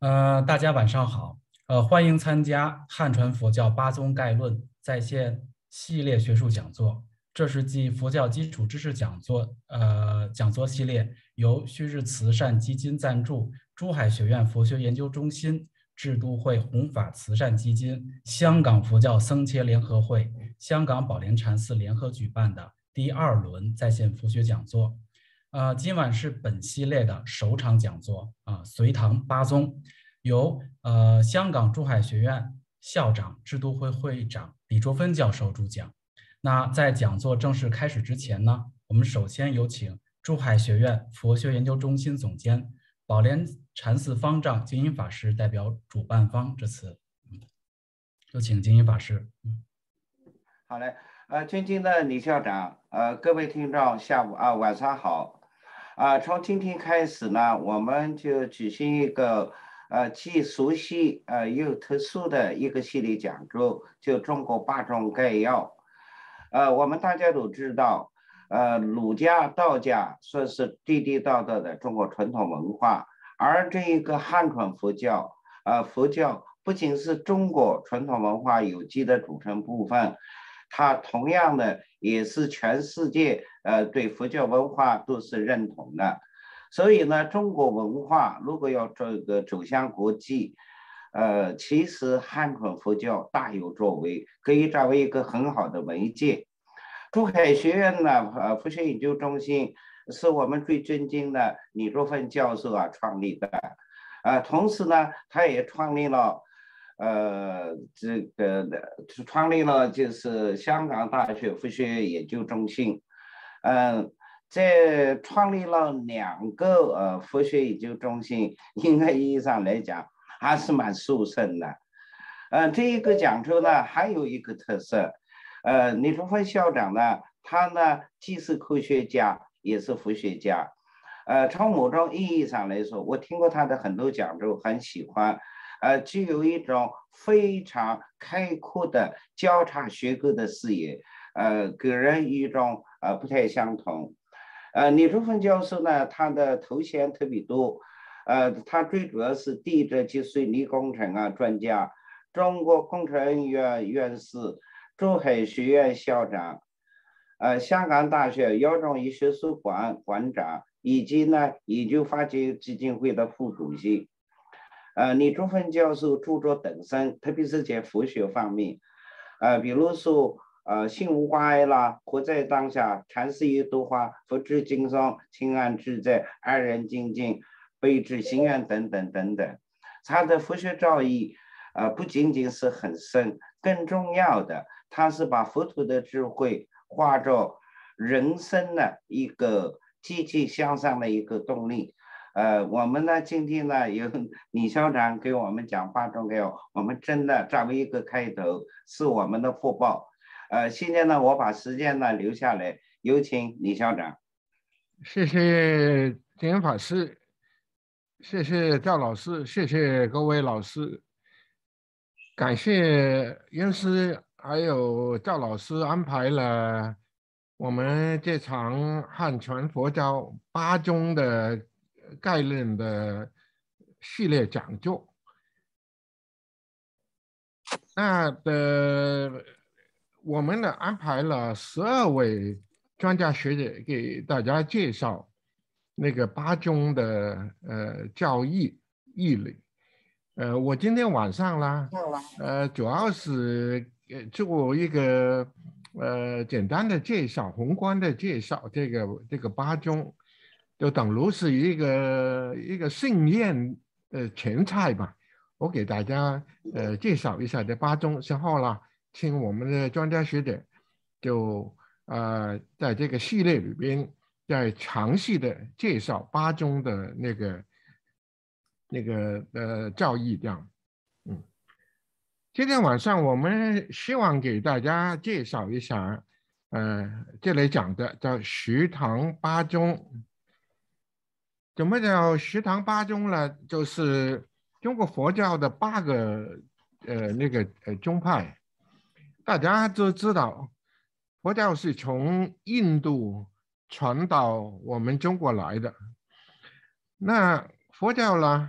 呃，大家晚上好，呃，欢迎参加《汉传佛教八宗概论》在线系列学术讲座。这是继佛教基础知识讲座，呃，讲座系列由旭日慈善基金赞助，珠海学院佛学研究中心、智度会弘法慈善基金、香港佛教僧伽联合会、香港宝莲禅寺联合举办的第二轮在线佛学讲座。呃，今晚是本系列的首场讲座啊。隋唐八宗，由呃香港珠海学院校长、制度会会长李卓芬教授主讲。那在讲座正式开始之前呢，我们首先有请珠海学院佛学研究中心总监、宝莲禅寺方丈精英法师代表主办方致辞。有请精英法师。嗯，好嘞。呃，尊敬的李校长，呃，各位听众，下午啊，晚上好。啊，从今天开始呢，我们就举行一个呃既熟悉呃又特殊的一个系列讲座，就中国八种概要。呃，我们大家都知道，呃，儒家、道家算是地地道道的中国传统文化，而这一个汉传佛教，呃，佛教不仅是中国传统文化有机的组成部分。它同样的也是全世界呃对佛教文化都是认同的，所以呢，中国文化如果要做一个走向国际，呃，其实汉传佛教大有作为，可以作为一个很好的媒介。珠海学院呢，呃，佛学研究中心是我们最尊敬的李卓芬教授啊创立的，啊，同时呢，他也创立了。呃，这个创立了就是香港大学佛学研究中心，嗯，在创立了两个呃佛学研究中心，应该意义上来讲还是蛮殊胜的。嗯，这一个讲座呢，还有一个特色，呃，李卓辉校长呢，他呢既是科学家也是佛学家，呃，从某种意义上来说，我听过他的很多讲座，很喜欢。呃，具有一种非常开阔的交叉学科的视野，呃，给人一种呃不太相同。呃，李竹峰教授呢，他的头衔特别多，呃，他最主要是地质及水利工程啊专家，中国工程院院士，珠海学院校长，呃，香港大学亚洲医学术馆馆长，以及呢，研究发掘基金会的副主席。呃，李竹芬教授著作等身，特别是讲佛学方面，呃，比如说呃，心无挂碍啦，活在当下，禅思一朵花，佛智今生，清安自在，安然静静，悲智心愿等等等等。他的佛学造诣，呃，不仅仅是很深，更重要的，他是把佛陀的智慧化作人生的一个积极向上的一个动力。呃，我们呢，今天呢，由李校长给我们讲话中有，我们真的作为一个开头，是我们的福报。呃，现在呢，我把时间呢留下来，有请李校长。谢谢金法师，谢谢赵老师，谢谢各位老师，感谢英师还有赵老师安排了我们这场汉传佛教八中的。概论的系列讲座，那的我们呢安排了十二位专家学者给大家介绍那个八中的呃教育义理。呃，我今天晚上啦，呃，主要是做一个呃简单的介绍，宏观的介绍这个这个八中。就等如是一个一个盛宴的前菜吧，我给大家呃介绍一下这八中，然后呢，请我们的专家学者就呃在这个系列里边再详细的介绍八中的那个那个呃教义这样，嗯，今天晚上我们希望给大家介绍一下，呃这里讲的叫徐塘八中。什么叫十堂八宗呢？就是中国佛教的八个呃那个呃宗派，大家都知道，佛教是从印度传到我们中国来的。那佛教呢，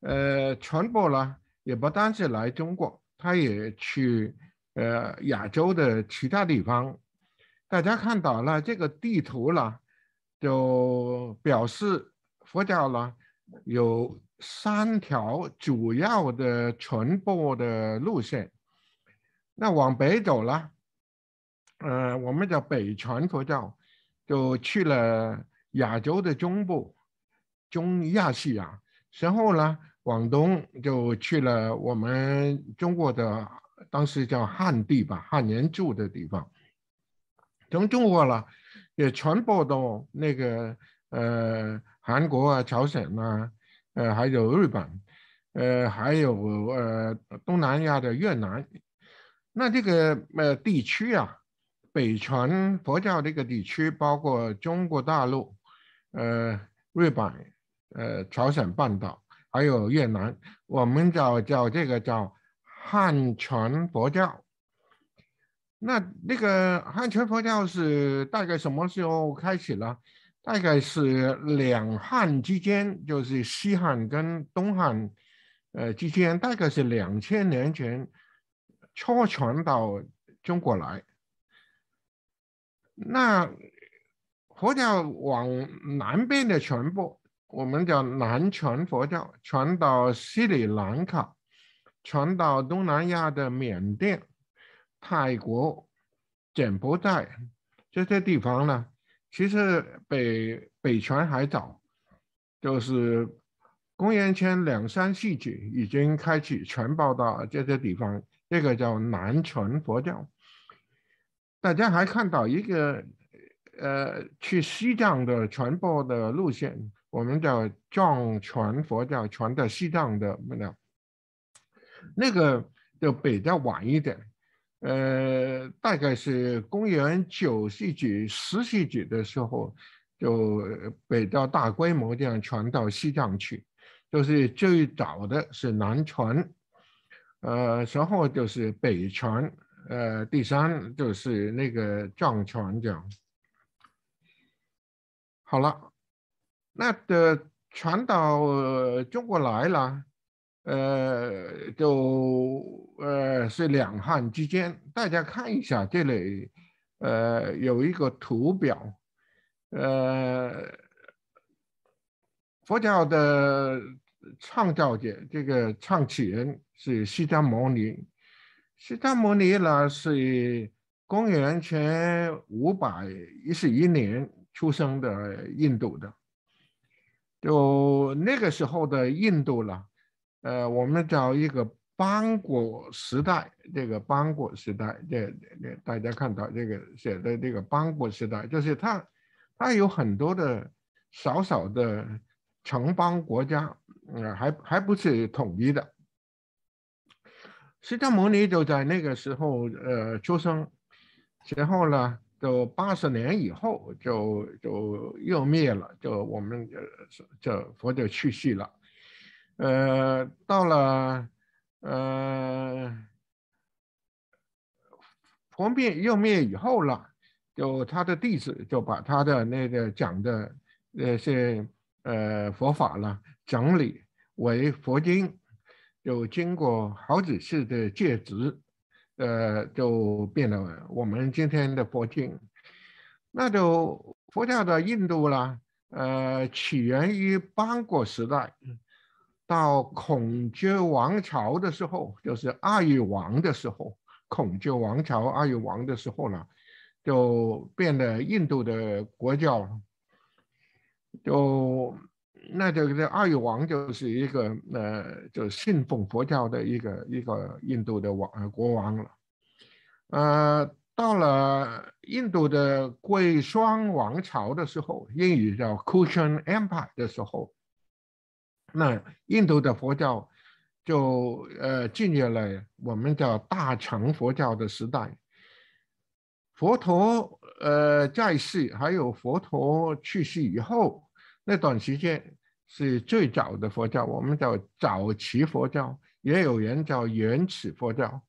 呃，传播了，也不单是来中国，它也去呃亚洲的其他地方。大家看到了这个地图了，就表示。佛教呢，有三条主要的传播的路线。那往北走了，呃，我们叫北传佛教，就去了亚洲的中部，中亚细亚。然后呢，往东就去了我们中国的，当时叫汉地吧，汉人住的地方。从中国了，也传播到那个呃。韩国啊，朝鲜啊，呃，还有日本，呃，还有呃，东南亚的越南，那这个呃地区啊，北传佛教这个地区，包括中国大陆，呃，日本，呃，朝鲜半岛，还有越南，我们叫叫这个叫汉传佛教。那那个汉传佛教是大概什么时候开始了？大概是两汉之间，就是西汉跟东汉，呃之间，大概是两千年前，传传到中国来。那佛教往南边的传播，我们叫南传佛教，传到斯里兰卡，传到东南亚的缅甸、泰国、柬埔寨这些地方呢。其实北北传还早，就是公元前两三世纪已经开始传到这些地方，这个叫南传佛教。大家还看到一个，呃，去西藏的传播的路线，我们叫藏传佛教传到西藏的，那那个就比较晚一点。呃，大概是公元九世纪、十世纪的时候，就北到大规模这样传到西藏去，就是最早的是南传，呃，然后就是北传，呃，第三就是那个藏传这样。好了，那的传到中国来了。呃，就呃是两汉之间，大家看一下这里，呃有一个图表，呃，佛教的创造者，这个创始人是释迦牟尼，释迦牟尼呢是公元前五百一十一年出生的印度的，就那个时候的印度了。呃，我们找一个邦国时代，这个邦国时代，这这大家看到这个写的这个邦国时代，就是它，它有很多的小小的城邦国家，啊，还还不是统一的。释迦牟尼就在那个时候，呃，出生之后呢，就八十年以后，就就又灭了，就我们呃就佛就去世了。呃，到了呃，佛灭又灭以后了，就他的弟子就把他的那个讲的那些呃佛法了整理为佛经，有经过好几次的戒职，呃，就变了我们今天的佛经。那就佛教的印度啦，呃，起源于邦国时代。到孔雀王朝的时候，就是阿育王的时候，孔雀王朝阿育王的时候呢，就变得印度的国教，就那就是阿育王就是一个呃，就信奉佛教的一个一个印度的王国王了，呃，到了印度的贵霜王朝的时候，英语叫 Kushan Empire 的时候。那印度的佛教，就呃进入了我们叫大乘佛教的时代。佛陀呃在世，还有佛陀去世以后那段时间是最早的佛教，我们叫早期佛教，也有人叫原始佛教。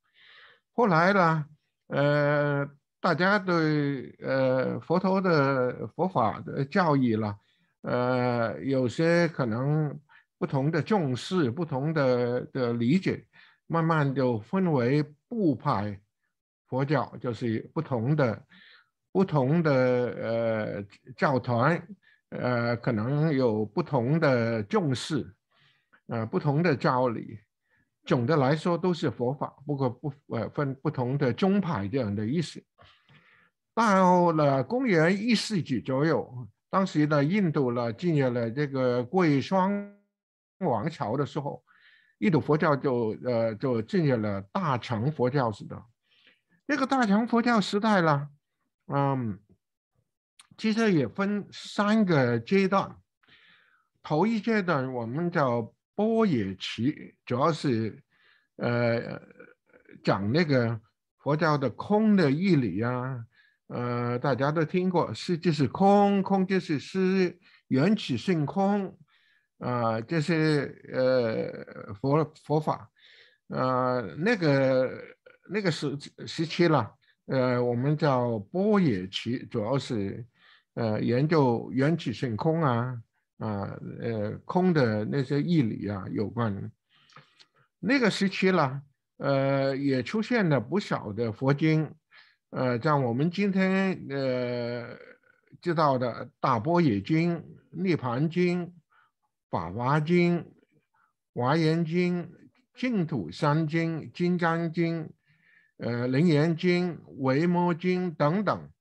后来呢，呃，大家对呃佛陀的佛法的教义了，呃，有些可能。不同的重视，不同的的理解，慢慢就分为部派佛教，就是不同的不同的呃教团，呃，可能有不同的重视，啊，不同的教理。总的来说都是佛法，不过不呃分不同的宗派这样的意思。到了公元一世纪左右，当时的印度呢进入了这个贵霜。王朝的时候，印度佛教就呃就进入了大乘佛教时代。那个大乘佛教时代呢，嗯，其实也分三个阶段。头一阶段我们叫波野期，主要是呃讲那个佛教的空的义理啊，呃大家都听过，是就是空，空就是是缘起性空。啊，这是呃佛佛法，呃那个那个时时期了，呃我们叫波野期，主要是呃研究缘起性空啊啊呃空的那些义理啊有关。那个时期了，呃也出现了不少的佛经，呃像我们今天呃知道的大波野经、涅槃经。法华经、华严经、净土三经、金刚经、呃楞严经、维摩经等等，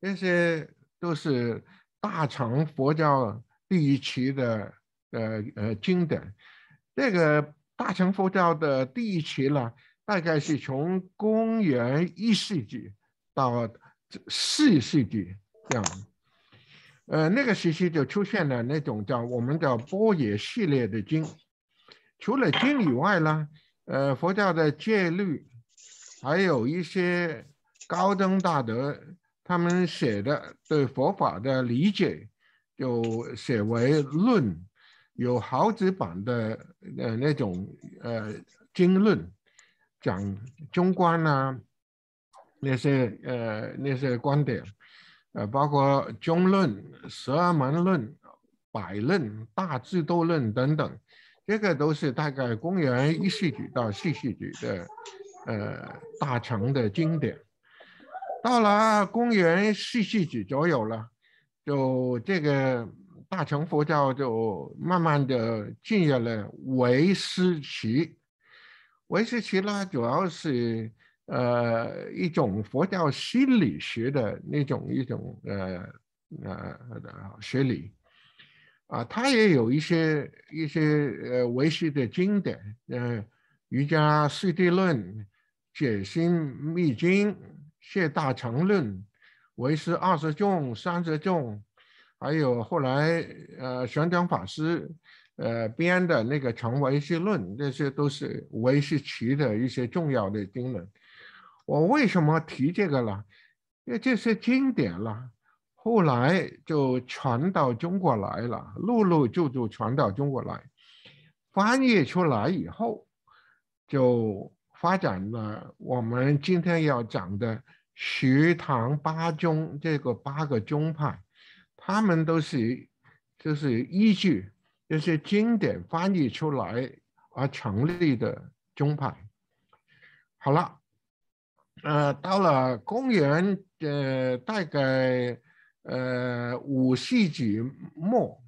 这些都是大乘佛教第一期的呃呃经典。这个大乘佛教的第一期呢，大概是从公元一世纪到四世纪这样。呃，那个时期就出现了那种叫我们叫波野系列的经，除了经以外呢，呃，佛教的戒律，还有一些高僧大德他们写的对佛法的理解，有写为论，有好几版的呃那种呃经论，讲中观啊那些呃那些观点。呃，包括《中论》《十二门论》《百论》《大智度论》等等，这个都是大概公元一世纪到四世纪的呃大成的经典。到了公元四世纪左右了，就这个大乘佛教就慢慢的进入了唯识期。唯识期呢，主要是。呃，一种佛教心理学的那种一种呃呃的学理，啊，它也有一些一些呃唯识的经典，呃瑜伽四谛论、解心密经、谢大乘论、唯识二十种、三十种，还有后来呃玄奘法师呃编的那个成唯识论，这些都是维识其的一些重要的经论。我为什么提这个了？因为这是经典了，后来就传到中国来了，陆陆续续传到中国来，翻译出来以后，就发展了我们今天要讲的十唐八宗这个八个宗派，他们都是就是依据这些经典翻译出来而成立的宗派。好了。呃，到了公元呃大概呃五世纪末，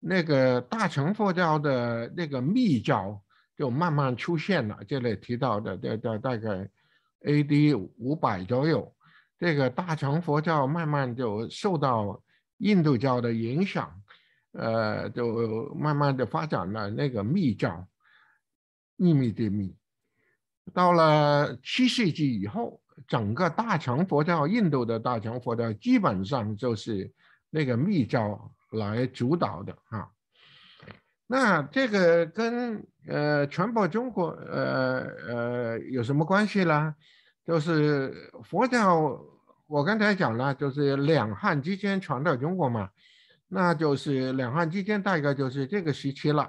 那个大乘佛教的那个密教就慢慢出现了。这里提到的大在大概 A.D. 五百左右，这个大乘佛教慢慢就受到印度教的影响，呃，就慢慢的发展了那个密教，秘密的密。到了七世纪以后，整个大乘佛教，印度的大乘佛教基本上就是那个密教来主导的啊。那这个跟呃传播中国，呃呃有什么关系呢？就是佛教，我刚才讲了，就是两汉之间传到中国嘛，那就是两汉之间大概就是这个时期了。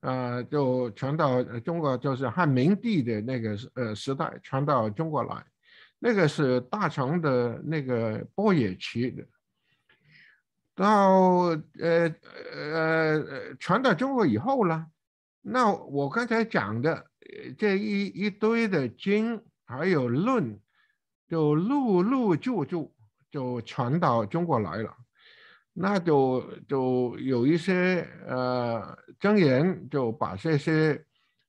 呃，就传到中国，就是汉明帝的那个呃时代，传到中国来，那个是大成的那个波野奇的。到呃呃呃传到中国以后呢，那我刚才讲的这一一堆的经还有论，就陆陆续续就传到中国来了。那就就有一些呃真人就把这些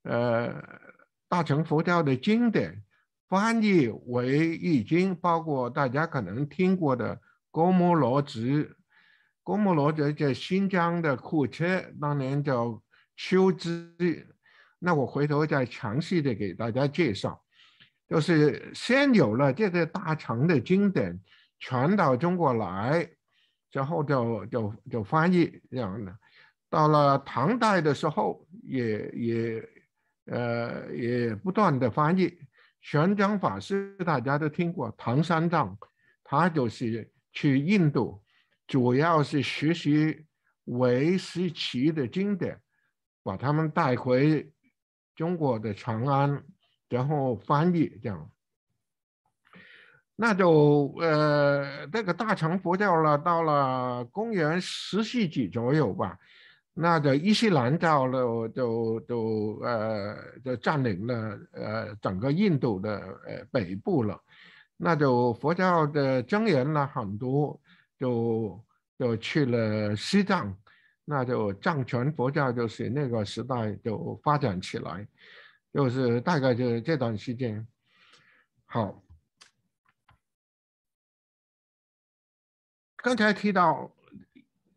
呃大乘佛教的经典翻译为易经，包括大家可能听过的郭沫若，指郭沫若指在新疆的库车，当年叫秋之，那我回头再详细的给大家介绍，就是先有了这个大乘的经典传到中国来。之后就就就翻译这样的，到了唐代的时候，也也呃也不断的翻译。玄奘法师大家都听过，唐三藏，他就是去印度，主要是学习韦世奇的经典，把他们带回中国的长安，然后翻译这样。那就呃，那个大乘佛教呢，到了公元十世纪左右吧，那就伊斯兰教呢，就就呃就占领了呃整个印度的呃北部了，那就佛教的僧人呢很多，就就去了西藏，那就藏传佛教就是那个时代就发展起来，就是大概就是这段时间，好。刚才提到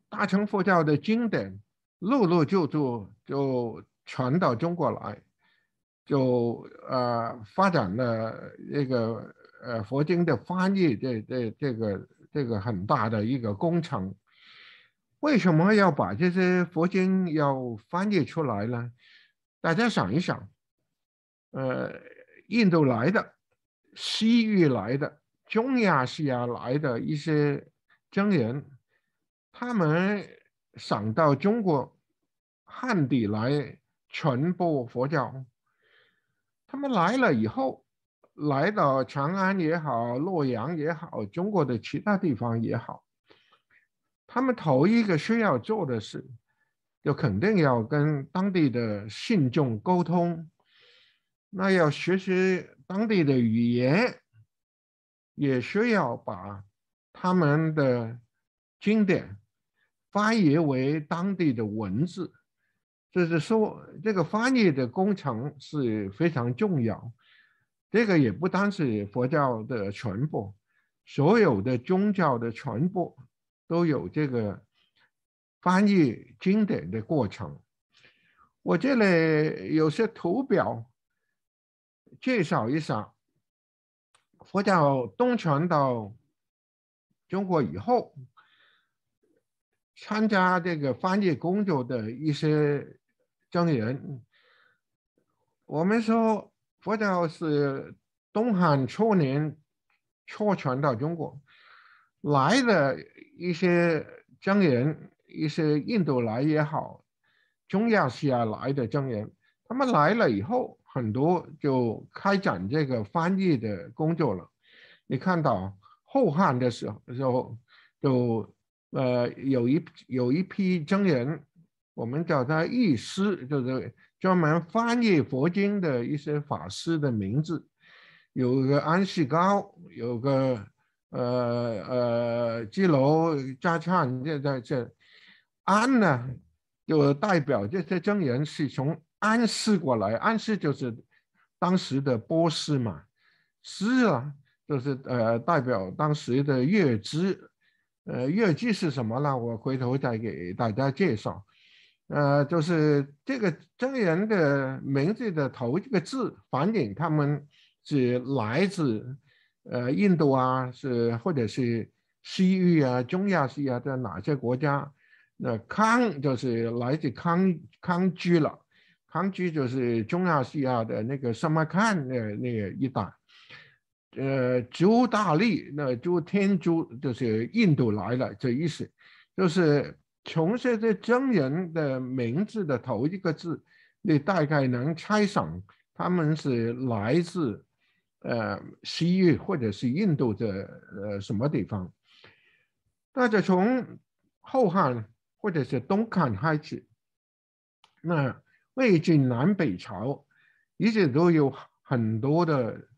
大乘佛教的经典，陆陆续续就传到中国来，就呃发展了这个呃佛经的翻译这这这个这个很大的一个工程。为什么要把这些佛经要翻译出来呢？大家想一想，呃，印度来的、西域来的、中亚西亚来的一些。真人，他们想到中国汉地来传播佛教，他们来了以后，来到长安也好，洛阳也好，中国的其他地方也好，他们头一个需要做的事，就肯定要跟当地的信众沟通，那要学习当地的语言，也需要把。他们的经典翻译为当地的文字，就是说这个翻译的工程是非常重要。这个也不单是佛教的传播，所有的宗教的传播都有这个翻译经典的过程。我这里有些图表，介绍一下佛教东传到。中国以后参加这个翻译工作的一些证人，我们说佛教是东汉初年错传到中国来的一些证人，一些印度来也好，中亚西亚来的证人，他们来了以后，很多就开展这个翻译的工作了。你看到后汉的时候，就就呃，有一有一批僧人，我们叫他译师，就是专门翻译佛经的一些法师的名字。有一个安世高，有个呃呃基楼迦灿，就在这。安呢，就代表这些僧人是从安世过来，安世就是当时的波斯嘛。是啊。就是呃，代表当时的月支，呃，月支是什么呢？我回头再给大家介绍。呃，就是这个真人的名字的头一个字，梵顶”，他们是来自呃印度啊，是或者是西域啊、中亚西啊的哪些国家？那康就是来自康康居了，康居就是中亚西亚的那个什么康那那个一带。呃，朱大利，那朱天竺就是印度来了，这意思就是，从这些僧人的名字的头一个字，你大概能猜想他们是来自呃西域或者是印度的呃什么地方。那就从后汉或者是东汉开始，那魏晋南北朝，一直都有很多的。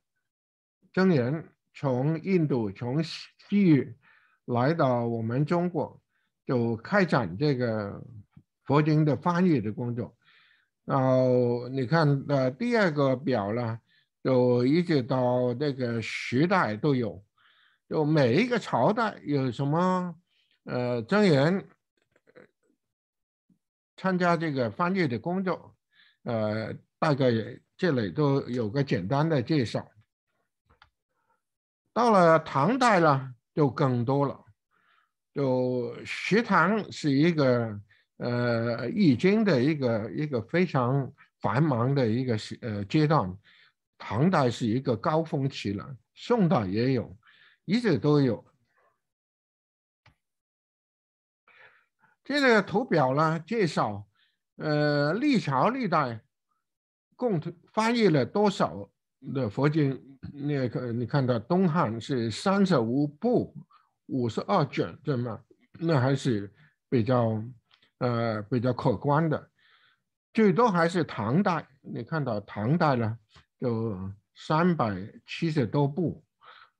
僧人从印度、从西域来到我们中国，就开展这个佛经的翻译的工作。然后你看，呃，第二个表呢，就一直到那个时代都有，就每一个朝代有什么呃僧人参加这个翻译的工作，呃，大概这里都有个简单的介绍。到了唐代呢，就更多了。就隋唐是一个呃易经的一个一个非常繁忙的一个呃阶段，唐代是一个高峰期了。宋代也有，一直都有。这个图表呢，介绍呃历朝历代共同翻译了多少。那佛经，那个你看到东汉是三十五部，五十二卷，对吗？那还是比较，呃，比较可观的。最多还是唐代，你看到唐代呢，就三百七十多部，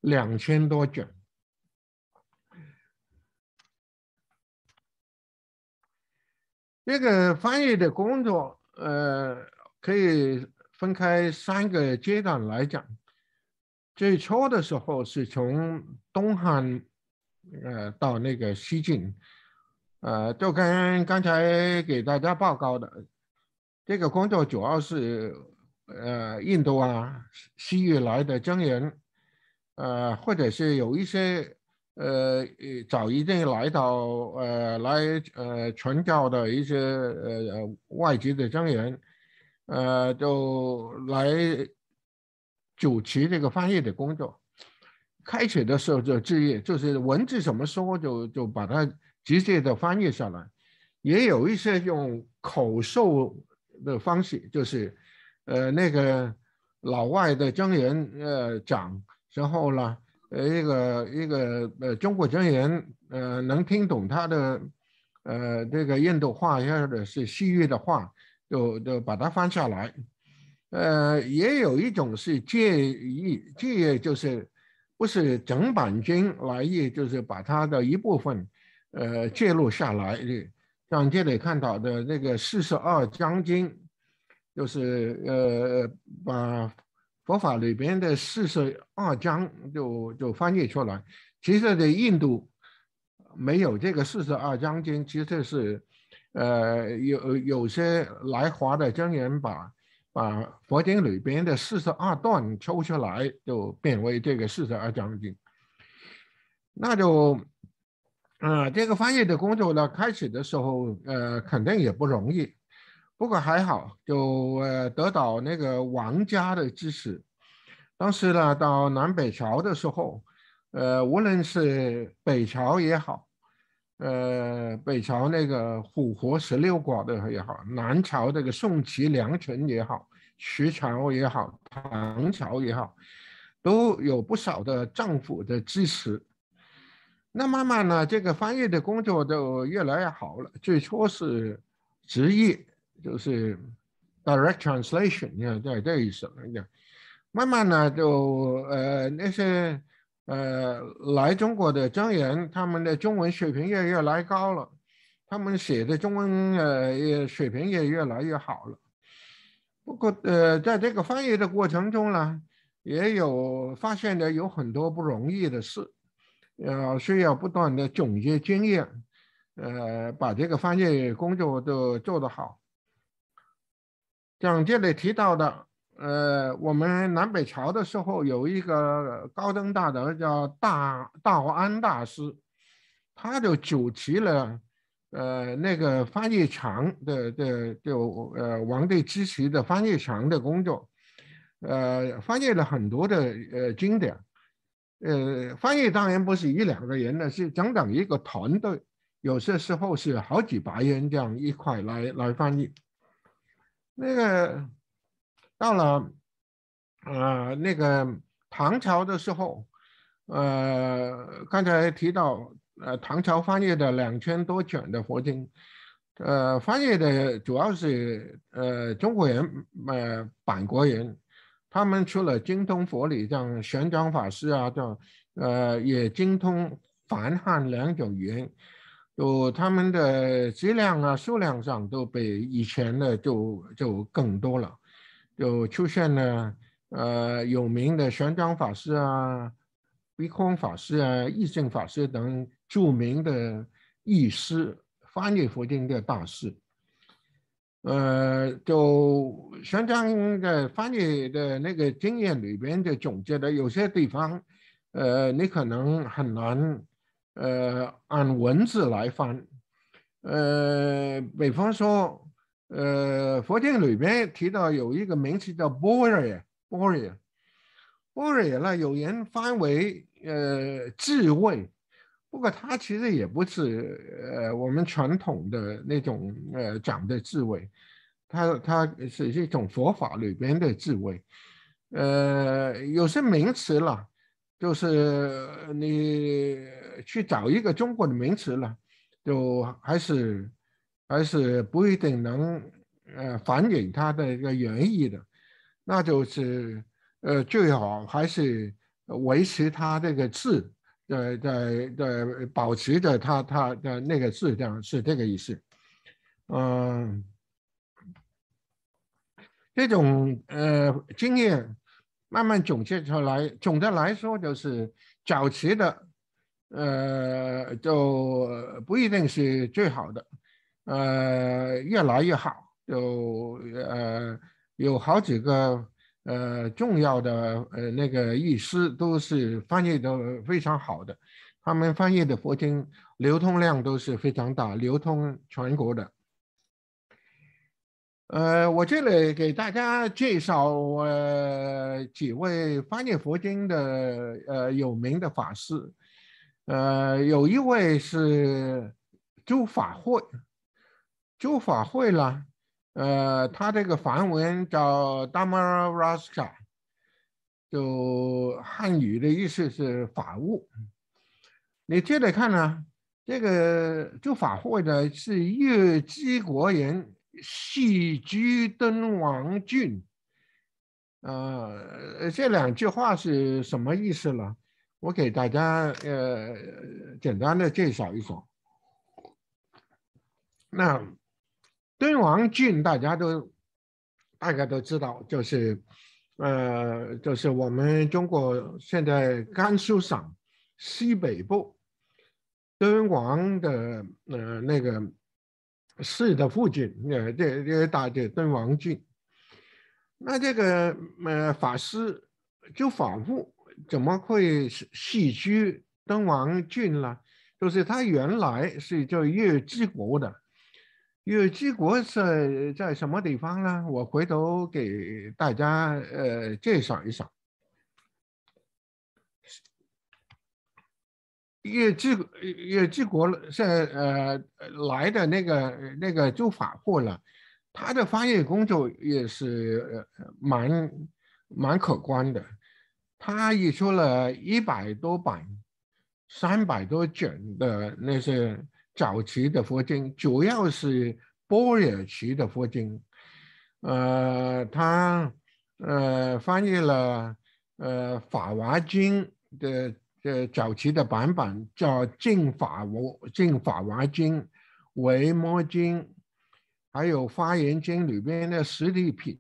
两千多卷。这个翻译的工作，呃，可以。分开三个阶段来讲，最初的时候是从东汉，呃，到那个西晋，呃，就跟刚才给大家报告的，这个工作主要是，呃，印度啊、西域来的僧人，呃，或者是有一些，呃，早一定来到，呃，来，呃，传教的一些，呃，外籍的僧人。呃，就来主持这个翻译的工作。开始的时候就注意，就是文字怎么说，就就把它直接的翻译下来。也有一些用口授的方式，就是，呃，那个老外的证言，呃，讲然后呢，呃，一个一个呃，中国证言，呃，能听懂他的，呃，这个印度话或者是西域的话。就就把它放下来，呃，也有一种是借一借，就是不是整版经来意，就是把它的一部分，呃，借录下来的。像这里看到的那个《四十二章经》，就是呃把佛法里边的四十二章就就翻译出来。其实，在印度没有这个《四十二章经》，其实是。呃，有有些来华的僧人把把佛经里边的四十二段抽出来，就变为这个四十二章经。那就，啊，这个翻译的工作呢，开始的时候，呃，肯定也不容易，不过还好，就呃得到那个王家的支持。当时呢，到南北朝的时候，呃，无论是北朝也好。呃，北朝那个“虎活十六国的也好，南朝那个宋齐梁陈也好，隋朝也好，唐朝也好，都有不少的政府的支持。那慢慢呢，这个翻译的工作就越来越好了。最初是直译，就是 direct translation，你看这这意思。么的。慢慢呢，就呃那些。呃，来中国的中国人，他们的中文水平也越来越高了，他们写的中文呃也水平也越来越好了。不过，呃，在这个翻译的过程中呢，也有发现的有很多不容易的事，呃，需要不断的总结经验，呃，把这个翻译工作都做得好。像这里提到的。呃，我们南北朝的时候有一个高僧大德叫大道安大师，他就主持了呃那个翻译墙的的就呃王帝支持的翻译墙的工作，呃翻译了很多的呃经典，呃翻译当然不是一两个人的，是整整一个团队，有些时候是好几百人这样一块来来翻译，那个。到了，呃，那个唐朝的时候，呃，刚才提到，呃，唐朝翻译的两千多卷的佛经，呃，翻译的主要是，呃，中国人，呃，本国人，他们除了精通佛理，像玄奘法师啊，这呃，也精通梵汉两种语言，就他们的质量啊、数量上，都比以前的就就更多了。就出现了，呃，有名的玄奘法师啊、鼻空法师啊、义正法师等著名的译师，翻译佛经的大师。呃，就玄奘的翻译的那个经验里边的总结的，有些地方，呃，你可能很难，呃，按文字来翻。呃，比方说。呃，佛经里边提到有一个名词叫“波尔耶”，波尔耶，波尔耶，呢，有人翻为呃智慧，不过它其实也不是呃我们传统的那种呃讲的智慧，它它是一种佛法里边的智慧。呃，有些名词了，就是你去找一个中国的名词了，就还是。还是不一定能，呃，反映它的一个原意的，那就是，呃，最好还是维持它这个质，呃，在在保持着它它的那个质量，是这个意思。嗯，这种呃经验慢慢总结出来，总的来说就是早期的，呃，就不一定是最好的。呃，越来越好，有呃有好几个呃重要的呃那个意师都是翻译的非常好的，他们翻译的佛经流通量都是非常大，流通全国的。呃，我这里给大家介绍我几位翻译佛经的呃有名的法师，呃，有一位是诸法会。就法会啦，呃，他这个梵文叫 d a m a r a a s a 就汉语的意思是法务。你接着看呢，这个就法会的是越支国人系居登王郡。呃，这两句话是什么意思呢？我给大家呃简单的介绍一种，那。敦煌郡，大家都大家都知道，就是呃，就是我们中国现在甘肃省西北部敦煌的呃那个市的附近，呃，这这大家敦煌郡。那这个呃法师就仿佛怎么会是西居敦煌郡了？就是他原来是叫月之国的。月之国是在什么地方呢？我回头给大家呃介绍一。下。月之月之国是呃来的那个那个做法货了，他的翻译工作也是蛮蛮可观的，他译出了一百多版、三百多卷的那些。早期的佛经主要是波尔奇的佛经，呃，他呃翻译了呃《法华经》的呃早期的版本，叫《净法无净法华经》《维摩经》，还有《发言经》里边的实体品。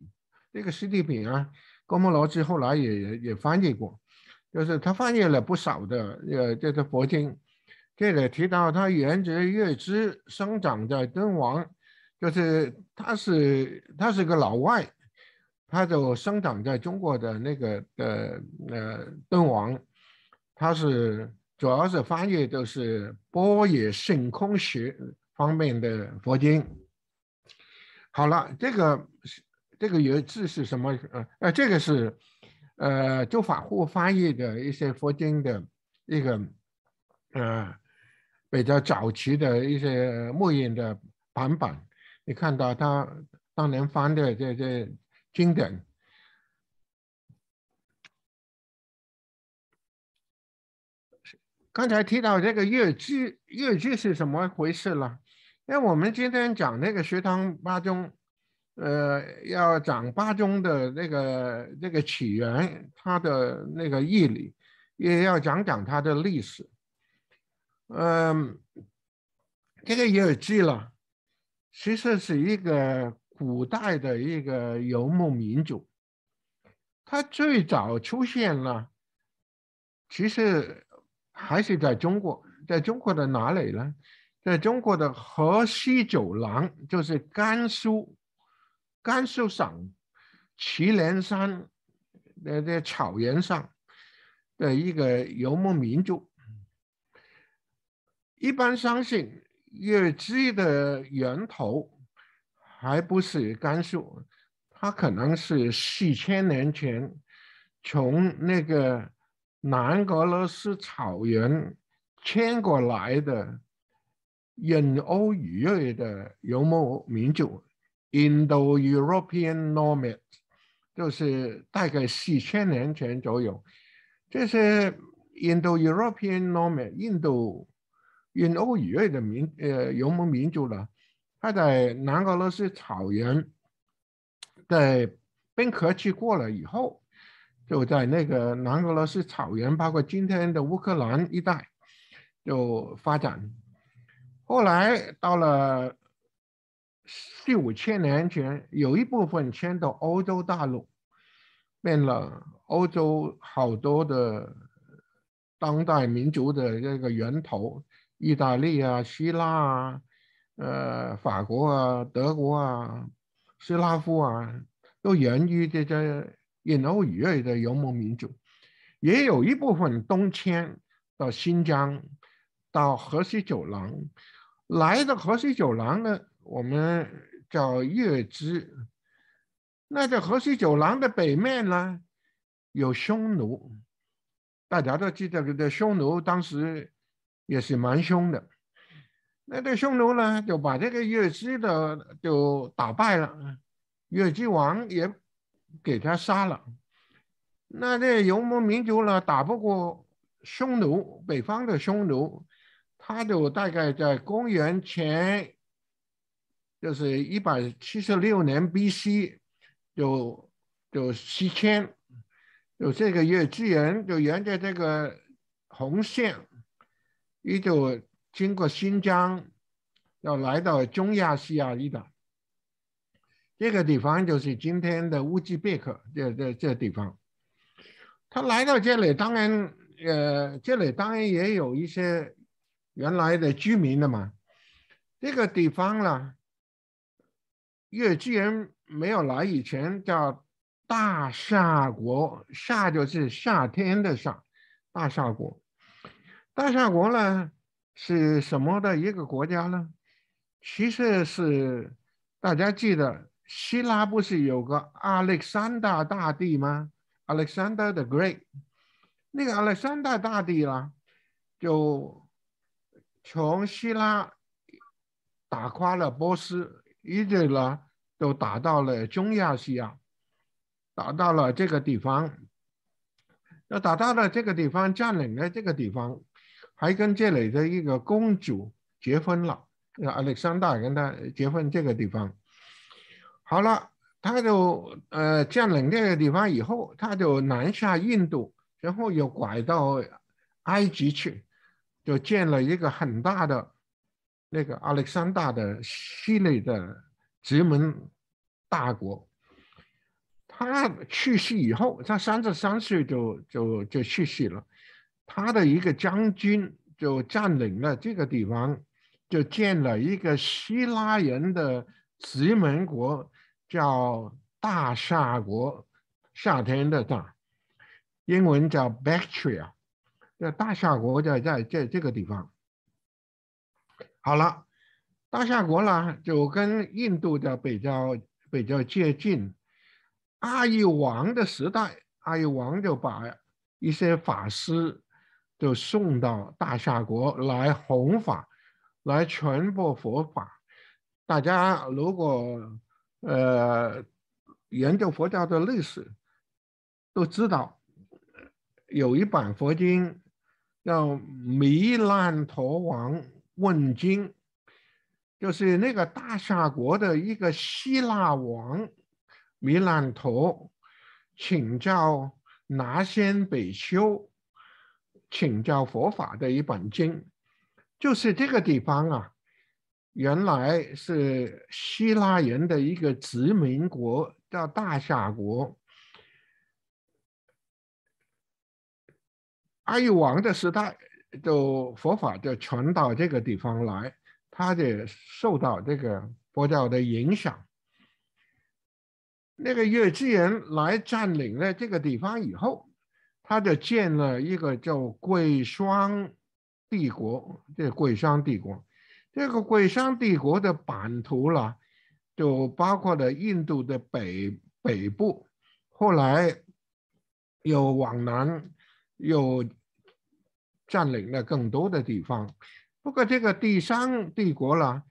这个实体品啊，高木罗织后来也也翻译过，就是他翻译了不少的呃，这个佛经。这里提到他原着月枝生长在敦煌，就是他是他是个老外，他就生长在中国的那个呃呃敦煌，他是主要是翻译都是波野性空学方面的佛经。好了，这个是这个越字是什么？呃呃，这个是呃周法护翻译的一些佛经的一个呃。比较早期的一些木印的版本，你看到他当年翻的这这经典。刚才提到这个越剧，越剧是什么回事了？那我们今天讲那个学堂八中，呃，要讲八中的那个那个起源，它的那个义理，也要讲讲它的历史。嗯，这个也有记了。其实是一个古代的一个游牧民族，它最早出现了，其实还是在中国，在中国的哪里呢？在中国的河西走廊，就是甘肃，甘肃省祁连山那的草原上的一个游牧民族。一般相信，月季的源头还不是甘肃，它可能是四千年前从那个南俄罗斯草原迁过来的印欧语系的游牧民族 ——Indo-European nomads，就是大概四千年前左右，这些 Indo-European nomads，印度。印欧以外的民，呃，游牧民族呢，他在南俄罗斯草原的冰河期过了以后，就在那个南俄罗斯草原，包括今天的乌克兰一带，就发展。后来到了四五千年前，有一部分迁到欧洲大陆，变了欧洲好多的当代民族的这个源头。意大利啊，希腊啊，呃，法国啊，德国啊，斯拉夫啊，都源于这些印欧语类的游牧民族，也有一部分东迁到新疆，到河西走廊来的。河西走廊呢，我们叫月支。那在河西走廊的北面呢，有匈奴，大家都记得，这匈奴当时。也是蛮凶的，那这匈奴呢，就把这个越姬的就打败了，越姬王也给他杀了。那这游牧民族呢，打不过匈奴，北方的匈奴，他就大概在公元前就是一百七十六年 B.C.，就就西迁，就这个越姬人就沿着这个红线。一九经过新疆，要来到中亚西亚一带，这个地方就是今天的乌兹别克这这这地方。他来到这里，当然，呃，这里当然也有一些原来的居民的嘛。这个地方呢，越居人没有来以前叫大夏国，夏就是夏天的夏，大夏国。大夏国呢是什么的一个国家呢？其实是大家记得，希腊不是有个亚历山大大帝吗？Alexander the Great，那个亚历山大大帝啦，就从希腊打垮了波斯，一直啦都打到了中亚西亚，打到了这个地方，要打到了这个地方，占领了这个地方。还跟这里的一个公主结婚了，亚历山大跟他结婚这个地方，好了，他就呃占领这个地方以后，他就南下印度，然后又拐到埃及去，就建了一个很大的那个亚历山大的西里的殖民大国。他去世以后，他三十三岁就就就去世了。他的一个将军就占领了这个地方，就建了一个希腊人的殖民国，叫大夏国，夏天的大，英文叫 Bactria，这大夏国在在这这个地方。好了，大夏国呢就跟印度的比较比较接近。阿育王的时代，阿育王就把一些法师。就送到大夏国来弘法，来传播佛法。大家如果呃研究佛教的历史，都知道有一版佛经叫《弥烂陀王问经》，就是那个大夏国的一个希腊王弥烂陀请教拿仙比丘。请教佛法的一本经，就是这个地方啊，原来是希腊人的一个殖民国，叫大夏国。阿育王的时代，就佛法就传到这个地方来，他也受到这个佛教的影响。那个月之人来占领了这个地方以后。他就建了一个叫贵商帝国这贵商帝国，这个贵商帝国的版图啦，就包括了印度的北北部，后来又往南又占领了更多的地方。不过这个地商帝国啦，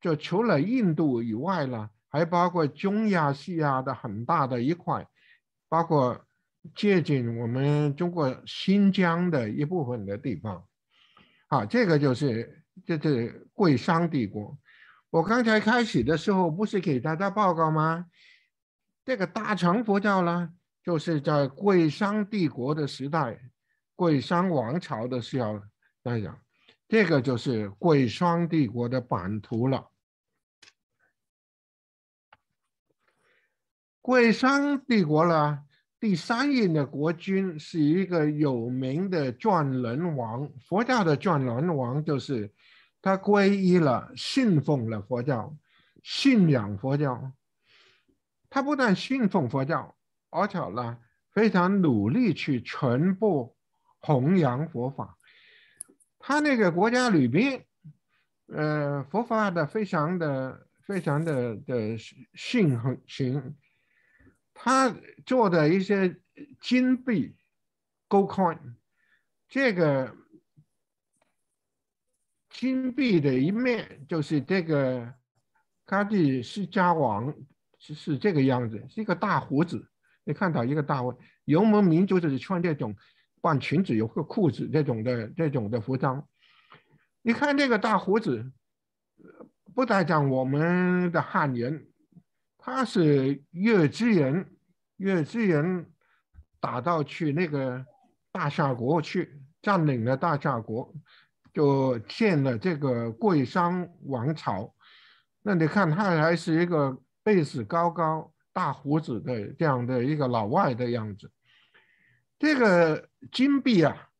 就除了印度以外啦，还包括中亚、西亚的很大的一块，包括。接近我们中国新疆的一部分的地方，好，这个就是这是贵商帝国。我刚才开始的时候不是给大家报告吗？这个大乘佛教呢，就是在贵商帝国的时代，贵商王朝的时候来讲，这个就是贵商帝国的版图了。贵商帝国呢，第三印的国君是一个有名的转轮王，佛教的转轮王就是他皈依了，信奉了佛教，信仰佛教。他不但信奉佛教，而且呢，非常努力去传播弘扬佛法。他那个国家里边，呃，佛法的非常的非常的的信和行。他做的一些金币，Gold Coin，这个金币的一面就是这个卡蒂斯迦王是是这个样子，是一个大胡子。你看到一个大，游牧民族就是穿这种半裙子、有个裤子这种的这种的服装。你看这个大胡子，不带讲我们的汉人。他是越之人，越之人打到去那个大夏国去，占领了大夏国，就建了这个贵商王朝。那你看他还是一个背子高高、大胡子的这样的一个老外的样子。这个金币啊，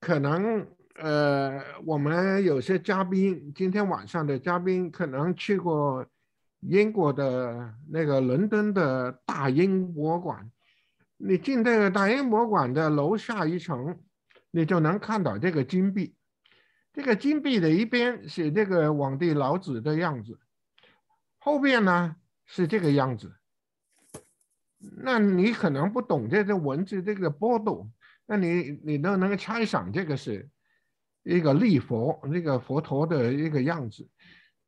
可能呃，我们有些嘉宾今天晚上的嘉宾可能去过。英国的那个伦敦的大英博物馆，你进这个大英博物馆的楼下一层，你就能看到这个金币。这个金币的一边是这个皇帝老子的样子，后边呢是这个样子。那你可能不懂这个文字这个波动，那你你都能猜想这个是一个立佛，那个佛陀的一个样子，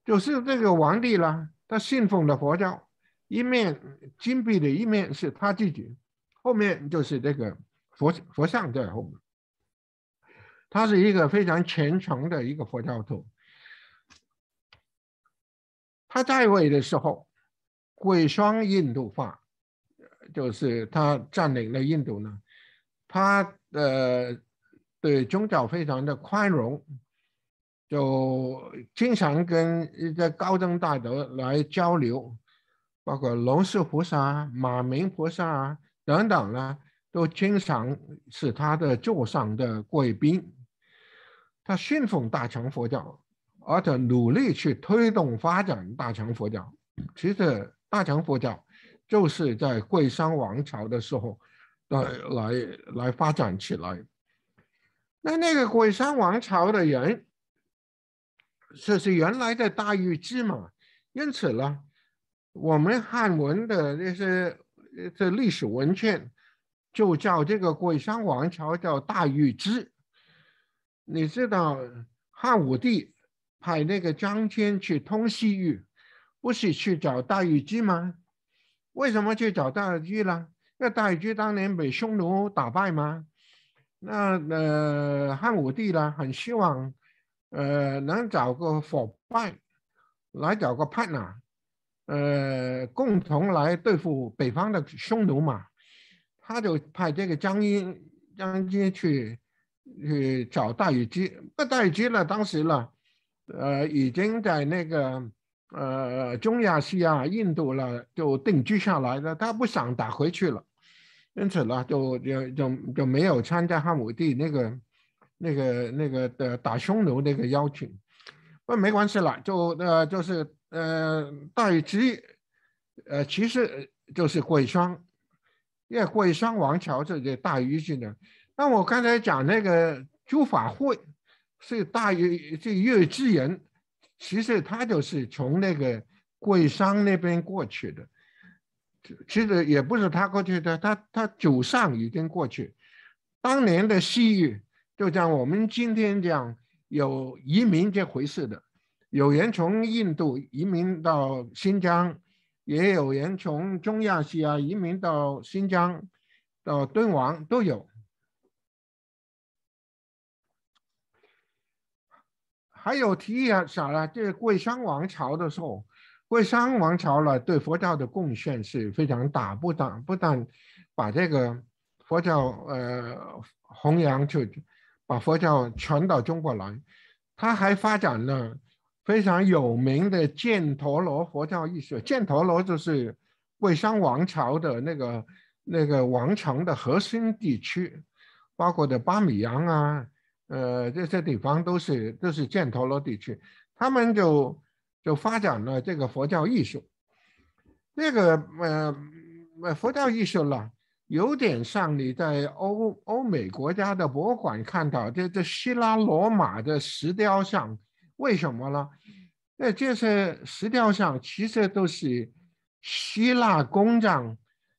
就是这个皇帝了。他信奉的佛教，一面金币的一面是他自己，后面就是这个佛佛像在后面。他是一个非常虔诚的一个佛教徒。他在位的时候，会双印度化，就是他占领了印度呢，他的对宗教非常的宽容。就经常跟一些高僧大德来交流，包括龙树菩萨、马明菩萨啊等等呢，都经常是他的座上的贵宾。他信奉大乘佛教，而且努力去推动发展大乘佛教。其实大乘佛教就是在贵商王朝的时候，来来来发展起来。那那个贵商王朝的人。这是原来的大禹治嘛，因此呢，我们汉文的那些这历史文献就叫这个鬼山王朝叫大禹治。你知道汉武帝派那个张骞去通西域，不是去找大禹治吗？为什么去找大禹鸡呢？那大禹治当年被匈奴打败吗？那呃，汉武帝呢，很希望。呃，能找个伙伴，来找个 partner，呃，共同来对付北方的匈奴嘛？他就派这个张英、张英去去找戴玉姬。不戴玉姬呢，当时呢，呃，已经在那个呃中亚、西亚、印度了，就定居下来了。他不想打回去了，因此呢，就就就就没有参加汉武帝那个。那个那个的打匈奴那个邀请，那没关系了，就呃就是呃大禹其，呃其实就是桂商，为桂商王朝这个大禹郡的。那我刚才讲那个诸法会是大禹，是越之人，其实他就是从那个桂商那边过去的，其实也不是他过去的，他他祖上已经过去，当年的西域。就像我们今天讲有移民这回事的，有人从印度移民到新疆，也有人从中亚西亚移民到新疆、到敦煌都有。还有提一下啥呢？这贵商王朝的时候，贵商王朝呢对佛教的贡献是非常大，不但不但把这个佛教呃弘扬出。把佛教传到中国来，他还发展了非常有名的犍陀罗佛教艺术。犍陀罗就是魏商王朝的那个那个王朝的核心地区，包括的巴米扬啊，呃这些地方都是都是犍陀罗地区，他们就就发展了这个佛教艺术。这个呃佛教艺术了。有点像你在欧欧美国家的博物馆看到这这希腊罗马的石雕像，为什么呢？那这些石雕像其实都是希腊工匠，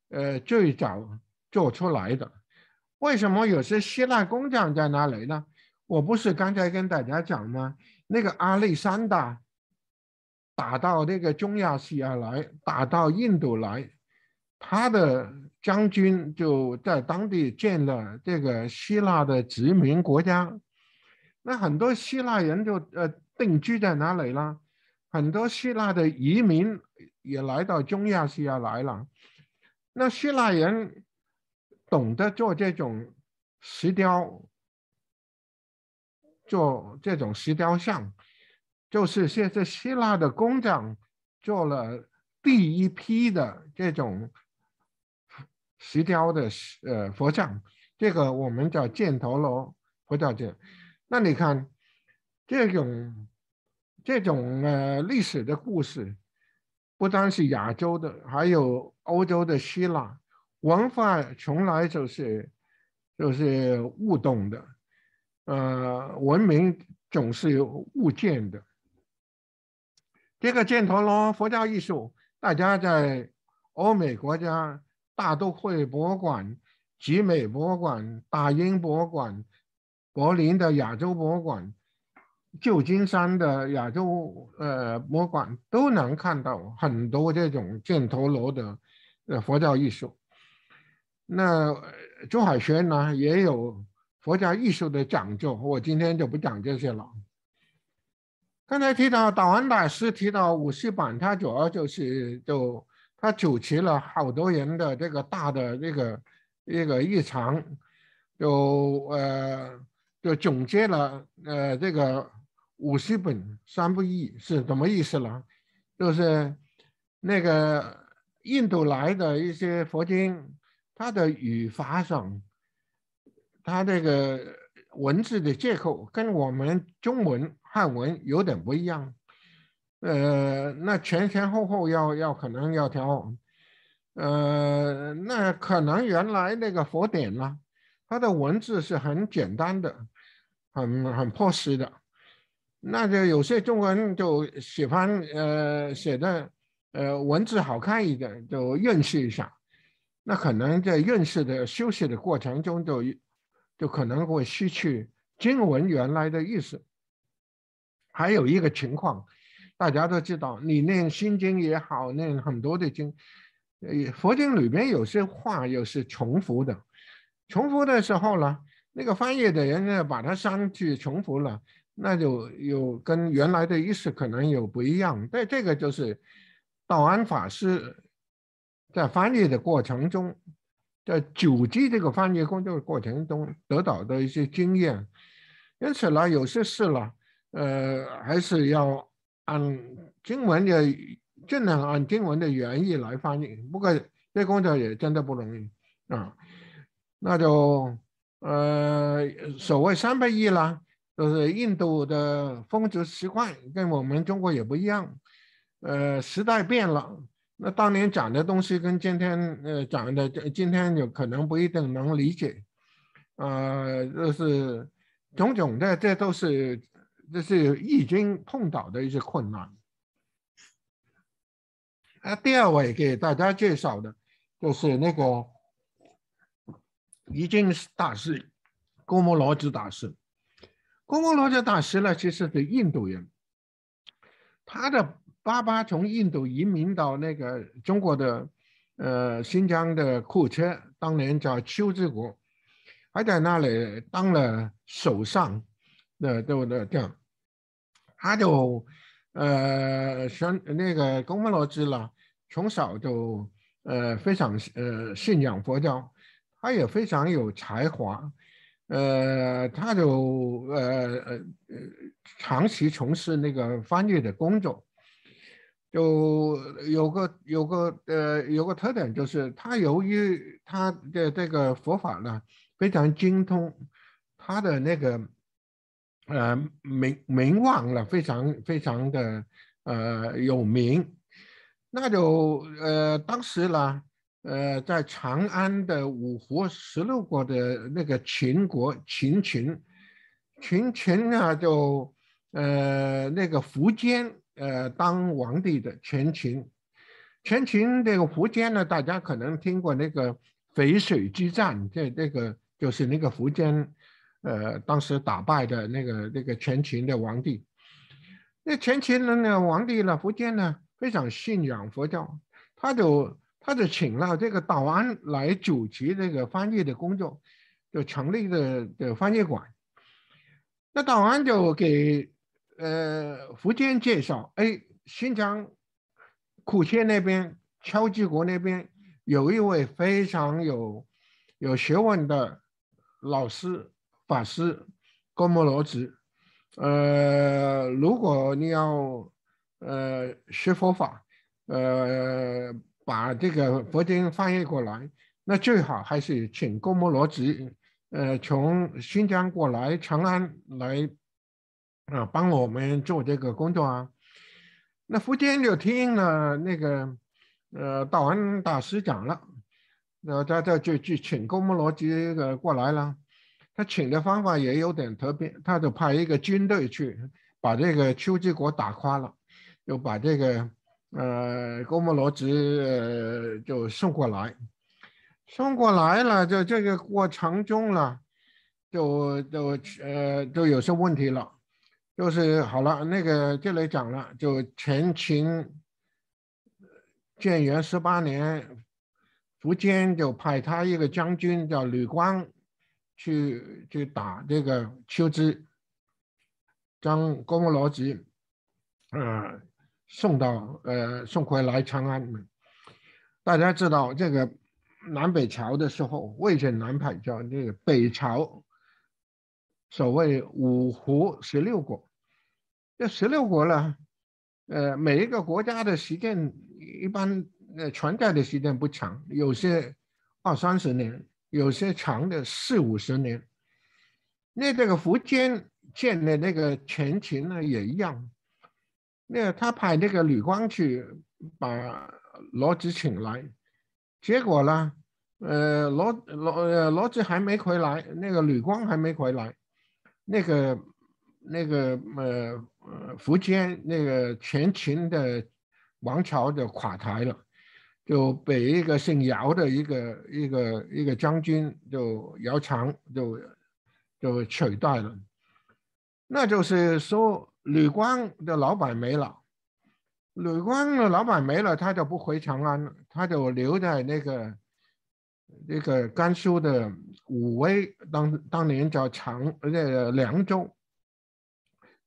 呃，最早做出来的。为什么有些希腊工匠在哪里呢？我不是刚才跟大家讲吗？那个亚历山大打到那个中亚西亚来，打到印度来，他的。将军就在当地建了这个希腊的殖民国家，那很多希腊人就呃定居在哪里了，很多希腊的移民也来到中亚西亚来了。那希腊人懂得做这种石雕，做这种石雕像，就是现在希腊的工匠做了第一批的这种。石雕的呃佛像，这个我们叫犍陀罗佛教界。那你看，这种这种呃历史的故事，不单是亚洲的，还有欧洲的希腊文化，从来就是就是误动的。呃，文明总是误见的。这个犍陀罗佛教艺术，大家在欧美国家。大都会博物馆、集美博物馆、大英博物馆、柏林的亚洲博物馆、旧金山的亚洲呃博物馆都能看到很多这种犍陀罗的呃佛教艺术。那周海轩呢也有佛教艺术的讲座，我今天就不讲这些了。刚才提到导安大师提到五四版，他主要就是就。他主持了好多人的这个大的这个这个日常，有呃就总结了呃这个五十本三不一是什么意思呢？就是那个印度来的一些佛经，它的语法上，它这个文字的结构跟我们中文汉文有点不一样。呃，那前前后后要要可能要调，呃，那可能原来那个佛典呢，它的文字是很简单的，很很朴实的，那就有些中国人就喜欢呃写的呃文字好看一点就认识一下，那可能在认识的修饰的过程中就就可能会失去经文原来的意思，还有一个情况。大家都知道，你念《心经》也好，念很多的经，呃，佛经里边有些话又是重复的。重复的时候呢，那个翻译的人呢，把它删去重复了，那就有跟原来的意思可能有不一样。在这个就是道安法师在翻译的过程中，在组织这个翻译工作过程中得到的一些经验，因此呢，有些事呢，呃，还是要。按经文的尽量按经文的原意来翻译，不过这工作也真的不容易啊。那就呃所谓三百亿啦，就是印度的风俗习惯跟我们中国也不一样。呃，时代变了，那当年讲的东西跟今天呃讲的，今天有可能不一定能理解。啊，就是种种的，这都是。这是易经碰到的一些困难。那第二位给大家介绍的，就是那个易经大师——郭沫若之大师。郭沫若之大师呢，其实是印度人，他的爸爸从印度移民到那个中国的，呃，新疆的库车，当年叫邱治国，还在那里当了守对那对？这样，他就，呃，像那个公孟罗师了，从小就，呃，非常呃信仰佛教，他也非常有才华，呃，他就，呃呃呃，长期从事那个翻译的工作，就有个有个呃有个特点，就是他由于他的这个佛法呢非常精通，他的那个。呃，名名望了，非常非常的呃有名，那就呃当时呢，呃在长安的五湖十六国的那个秦国秦秦，秦秦呢就呃那个苻坚呃当皇帝的前秦，前秦这个苻坚呢，大家可能听过那个淝水之战，在这个就是那个苻坚。呃，当时打败的那个那个全秦的皇帝，那全秦的那个皇帝呢，福建呢非常信仰佛教，他就他就请了这个道安来主持这个翻译的工作，就成立的的翻译馆。那道安就给呃福建介绍，哎，新疆库车那边、敲击国那边有一位非常有有学问的老师。法师高木罗吉，呃，如果你要呃学佛法，呃，把这个佛经翻译过来，那最好还是请高木罗吉，呃，从新疆过来长安来，啊，帮我们做这个工作啊。那福建六天呢，那个呃道安大师讲了，那他就就请高木罗吉个过来了。他请的方法也有点特别，他就派一个军队去把这个秋之国打垮了，就把这个呃郭沫罗呃就送过来，送过来了，就这个过程中了，就就呃就有些问题了，就是好了，那个这里讲了，就前秦建元十八年，苻坚就派他一个将军叫吕光。去去打这个秋之，将郭沫罗吉，呃，送到呃送回来长安。大家知道，这个南北朝的时候，魏晋南派，叫那个北朝，所谓五胡十六国。这十六国呢，呃，每一个国家的时间一般，呃，存在的时间不长，有些二三十年。有些长的四五十年，那这个苻坚建的那个前秦呢也一样，那他派那个吕光去把罗子请来，结果呢，呃，罗罗罗子还没回来，那个吕光还没回来，那个那个呃呃，苻坚那个前秦的王朝就垮台了。就被一个姓姚的一个一个一个将军，就姚强就就取代了。那就是说，吕光的老板没了，吕光的老板没了，他就不回长安，他就留在那个那个甘肃的武威，当当年叫长那凉州。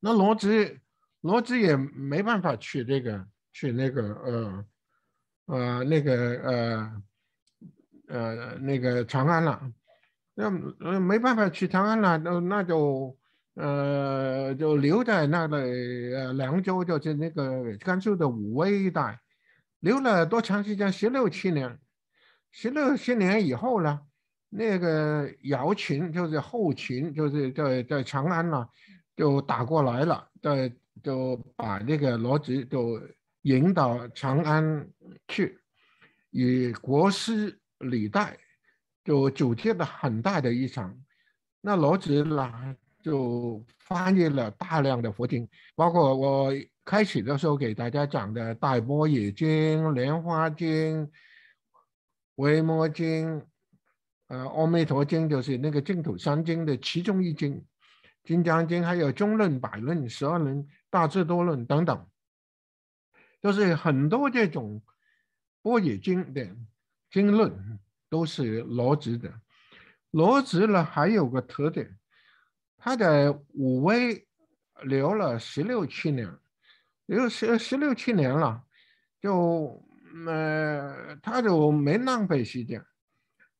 那罗织罗织也没办法去这个去那个呃。呃，那个呃，呃，那个长安了，那呃没办法去长安了，那那就呃就留在那个呃凉州就是那个甘肃的武威一带，留了多长时间？十六七年，十六七年以后呢，那个姚琴就是后秦，就是在在长安了，就打过来了，在就把那个罗辑，就引导长安。去与国师李代就组织了很大的一场。那老子呢，就翻译了大量的佛经，包括我开始的时候给大家讲的《大波野经》《莲花经》《维摩经》呃，《阿弥陀经》就是那个净土三经的其中一经，《金刚经》还有中论、百论、十二论、大智多论等等，就是很多这种。《波野经》的经论都是罗织的。罗织了还有个特点，他在武威留了十六七年，留十十六七年了，就呃，他就没浪费时间，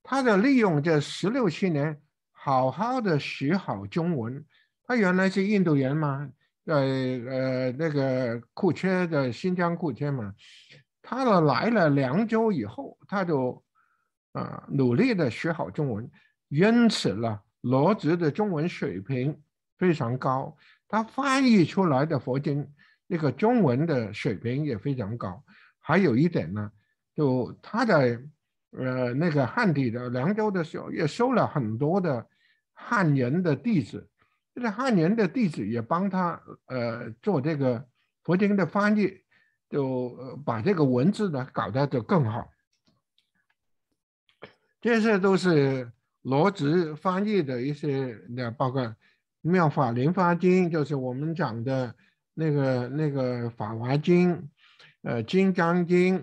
他就利用这十六七年好好的学好中文。他原来是印度人嘛，在呃，那个库车的新疆库车嘛。他呢来了凉州以后，他就啊努力的学好中文，因此呢，罗织的中文水平非常高。他翻译出来的佛经那个中文的水平也非常高。还有一点呢，就他在呃那个汉地的凉州的时候，也收了很多的汉人的弟子，这个汉人的弟子也帮他呃做这个佛经的翻译。就呃把这个文字呢搞得就更好，这些都是罗直翻译的一些的报告，《妙法莲华经》就是我们讲的那个那个法华经，呃金刚经，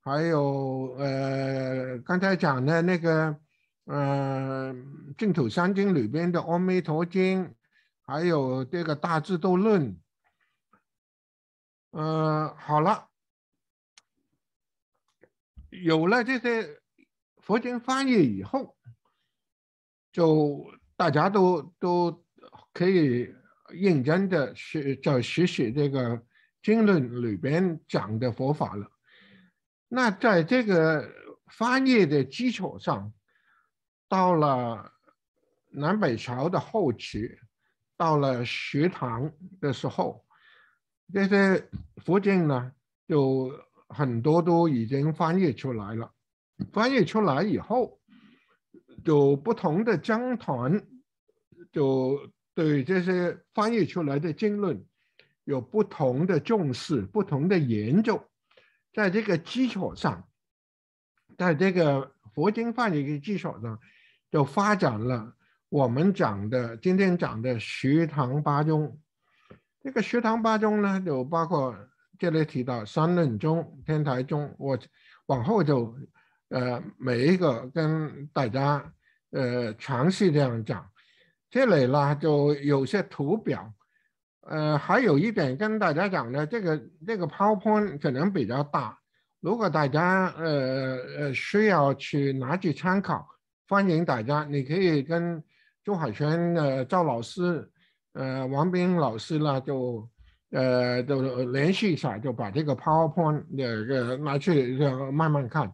还有呃刚才讲的那个呃净土三经里边的阿弥陀经，还有这个大智度论。嗯，好了，有了这些佛经翻译以后，就大家都都可以认真的学在学习这个经论里边讲的佛法了。那在这个翻译的基础上，到了南北朝的后期，到了隋唐的时候。这些佛经呢，有很多都已经翻译出来了。翻译出来以后，有不同的江团，就对这些翻译出来的经论有不同的重视、不同的研究。在这个基础上，在这个佛经翻译的基础上，就发展了我们讲的今天讲的十堂八宗。这个学堂八中呢，就包括这里提到三论中、天台中。我往后就呃每一个跟大家呃详细这样讲。这里呢就有些图表，呃，还有一点跟大家讲呢，这个这个 PowerPoint 可能比较大，如果大家呃呃需要去拿去参考，欢迎大家，你可以跟周海泉呃赵老师。呃，王斌老师呢，就呃，就联系一下，就把这个 PowerPoint 的个拿去，就慢慢看。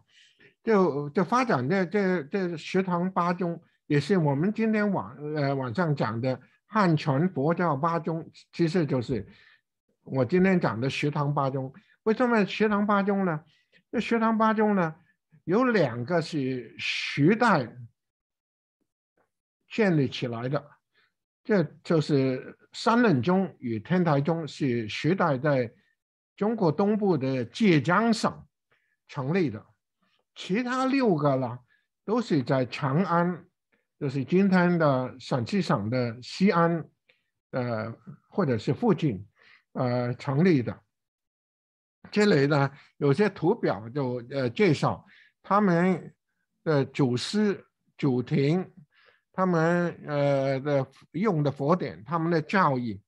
就就发展这这这食堂八中，也是我们今天晚呃晚上讲的汉传佛教八中，其实就是我今天讲的食堂八中。为什么食堂八中呢？这食堂八中呢，有两个是时代建立起来的。这就是三论宗与天台宗是时代在中国东部的浙江省成立的，其他六个呢，都是在长安，就是今天的陕西省的西安，呃或者是附近，呃成立的。这里呢有些图表就呃介绍他们的祖师、祖庭。他们呃的用的佛典，他们的教义，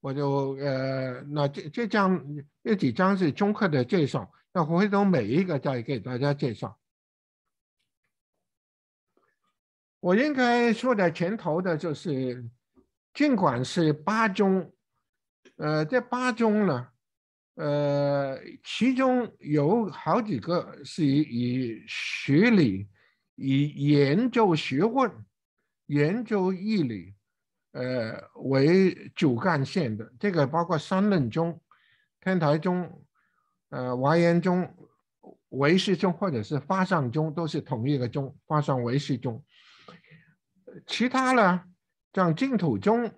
我就呃那这这张这几张是中课的介绍，那回头每一个再给大家介绍。我应该说在前头的，就是尽管是八中，呃这八中呢，呃其中有好几个是以以学理，以研究学问。研究义理，呃，为主干线的这个包括三论宗、天台宗、呃华严宗、唯识宗或者是法上宗，都是同一个宗，法上唯识宗。其他呢，像净土宗、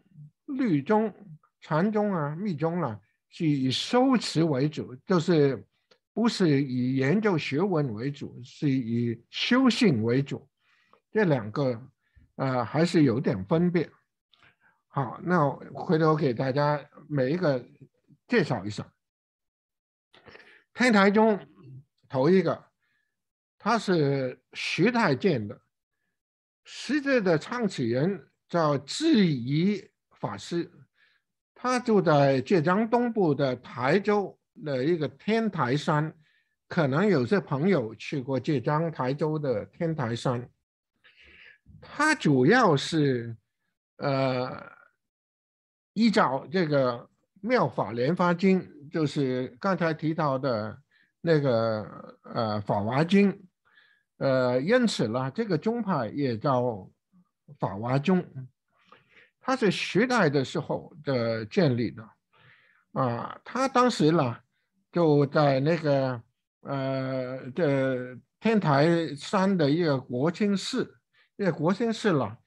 律宗、禅宗啊、密宗啊，是以修持为主，就是不是以研究学问为主，是以修性为主。这两个。呃，还是有点分别。好，那回头给大家每一个介绍一下。天台宗头一个，它是徐太建的，实际的创始人叫智疑法师，他住在浙江东部的台州的一个天台山，可能有些朋友去过浙江台州的天台山。它主要是，呃，依照这个《妙法莲华经》，就是刚才提到的那个呃《法华经》，呃，因此呢，这个宗派也叫法华宗。它是时代的时候的建立的，啊，他当时呢就在那个呃的天台山的一个国清寺。在国兴寺了，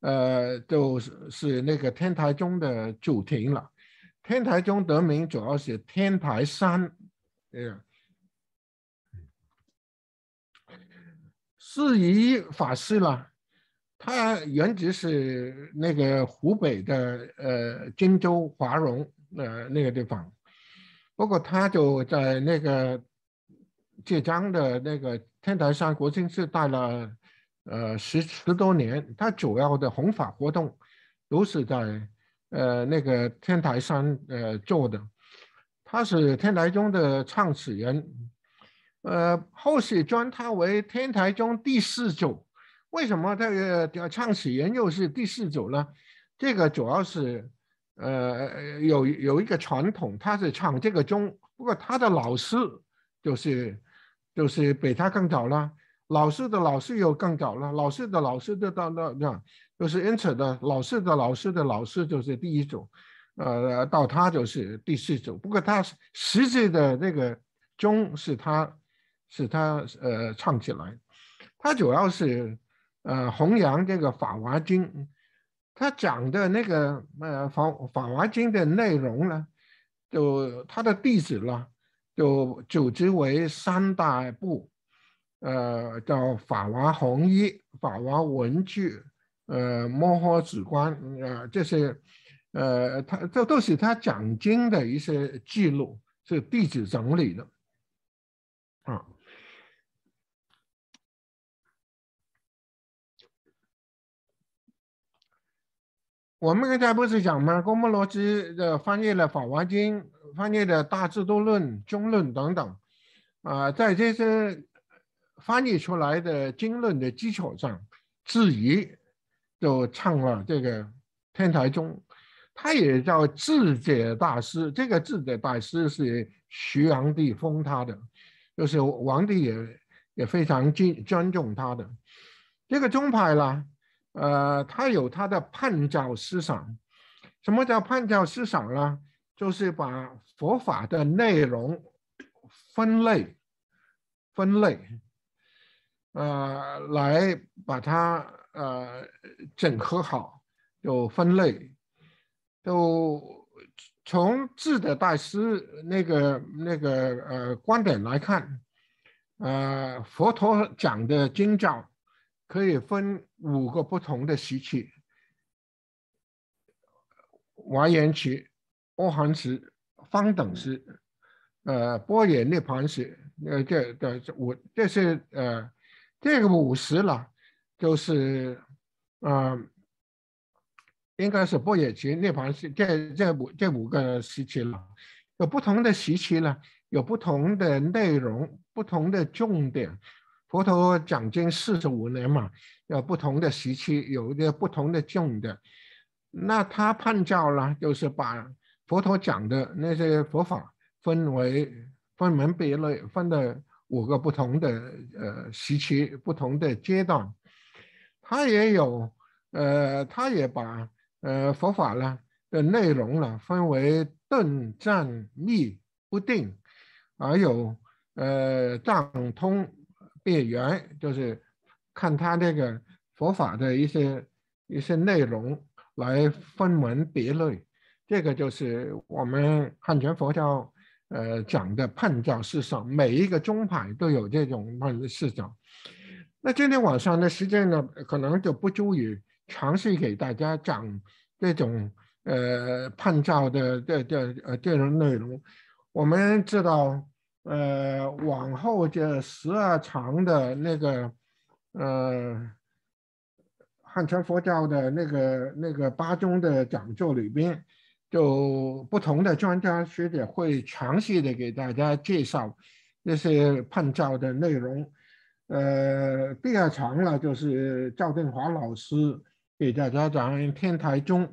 呃，就是是那个天台宗的主庭了。天台宗得名主要是天台山，呃、四疑法师了，他原籍是那个湖北的呃荆州华容呃那个地方，不过他就在那个浙江的那个天台山国清寺待了。呃，十十多年，他主要的弘法活动都是在呃那个天台山呃做的。他是天台宗的创始人，呃，后世尊他为天台宗第四祖。为什么这个创始人又是第四祖呢？这个主要是呃有有一个传统，他是创这个宗，不过他的老师就是就是比他更早了。老师的老师又更早了，老师的老师的到那那，就是因此呢，的老师的老师的老师就是第一组，呃，到他就是第四组。不过他实际的那个钟是他是他呃唱起来，他主要是呃弘扬这个法华经，他讲的那个呃法法华经的内容呢，就他的弟子呢就组织为三大部。呃，叫法王红衣，法王文具，呃，摩诃子观，呃，这些，呃，他这都是他讲经的一些记录，是弟子整理的。啊，我们刚才不是讲吗？郭沫罗之的翻译了《法华经》，翻译了《大智度论》《中论》等等。啊，在这些。翻译出来的经论的基础上，质疑就唱了这个天台宗，他也叫智者大师。这个智者大师是徐炀帝封他的，就是皇帝也也非常敬尊重他的。这个宗派啦，呃，他有他的叛教思想。什么叫叛教思想呢？就是把佛法的内容分类，分类。呃，来把它呃整合好，有分类。就从智的大师那个那个呃观点来看，呃，佛陀讲的经教可以分五个不同的时期：华严时、阿含时、方等时、呃、般若涅盘时。呃，这这我这是呃。这个五十了，就是，嗯，应该是不也期涅槃期，这这五这五个时期了，有不同的时期了，有不同的内容，不同的重点。佛陀讲经四十五年嘛，有不同的时期，有一个不同的重点。那他判教了，就是把佛陀讲的那些佛法分为分门别类，分的。五个不同的呃时期，不同的阶段，他也有呃，他也把呃佛法呢的内容呢分为顿、渐、密、不定，还有呃藏、通、变圆，就是看他这个佛法的一些一些内容来分门别类。这个就是我们汉传佛教。呃，讲的判教世上，每一个宗派都有这种判教。那今天晚上呢，时间呢，可能就不足以详细给大家讲这种呃判教的这这呃这种内容。我们知道，呃，往后这十二长的那个呃汉传佛教的那个那个八宗的讲座里边。就不同的专家学者会详细的给大家介绍那些判教的内容。呃，第二场呢，就是赵振华老师给大家讲天台宗，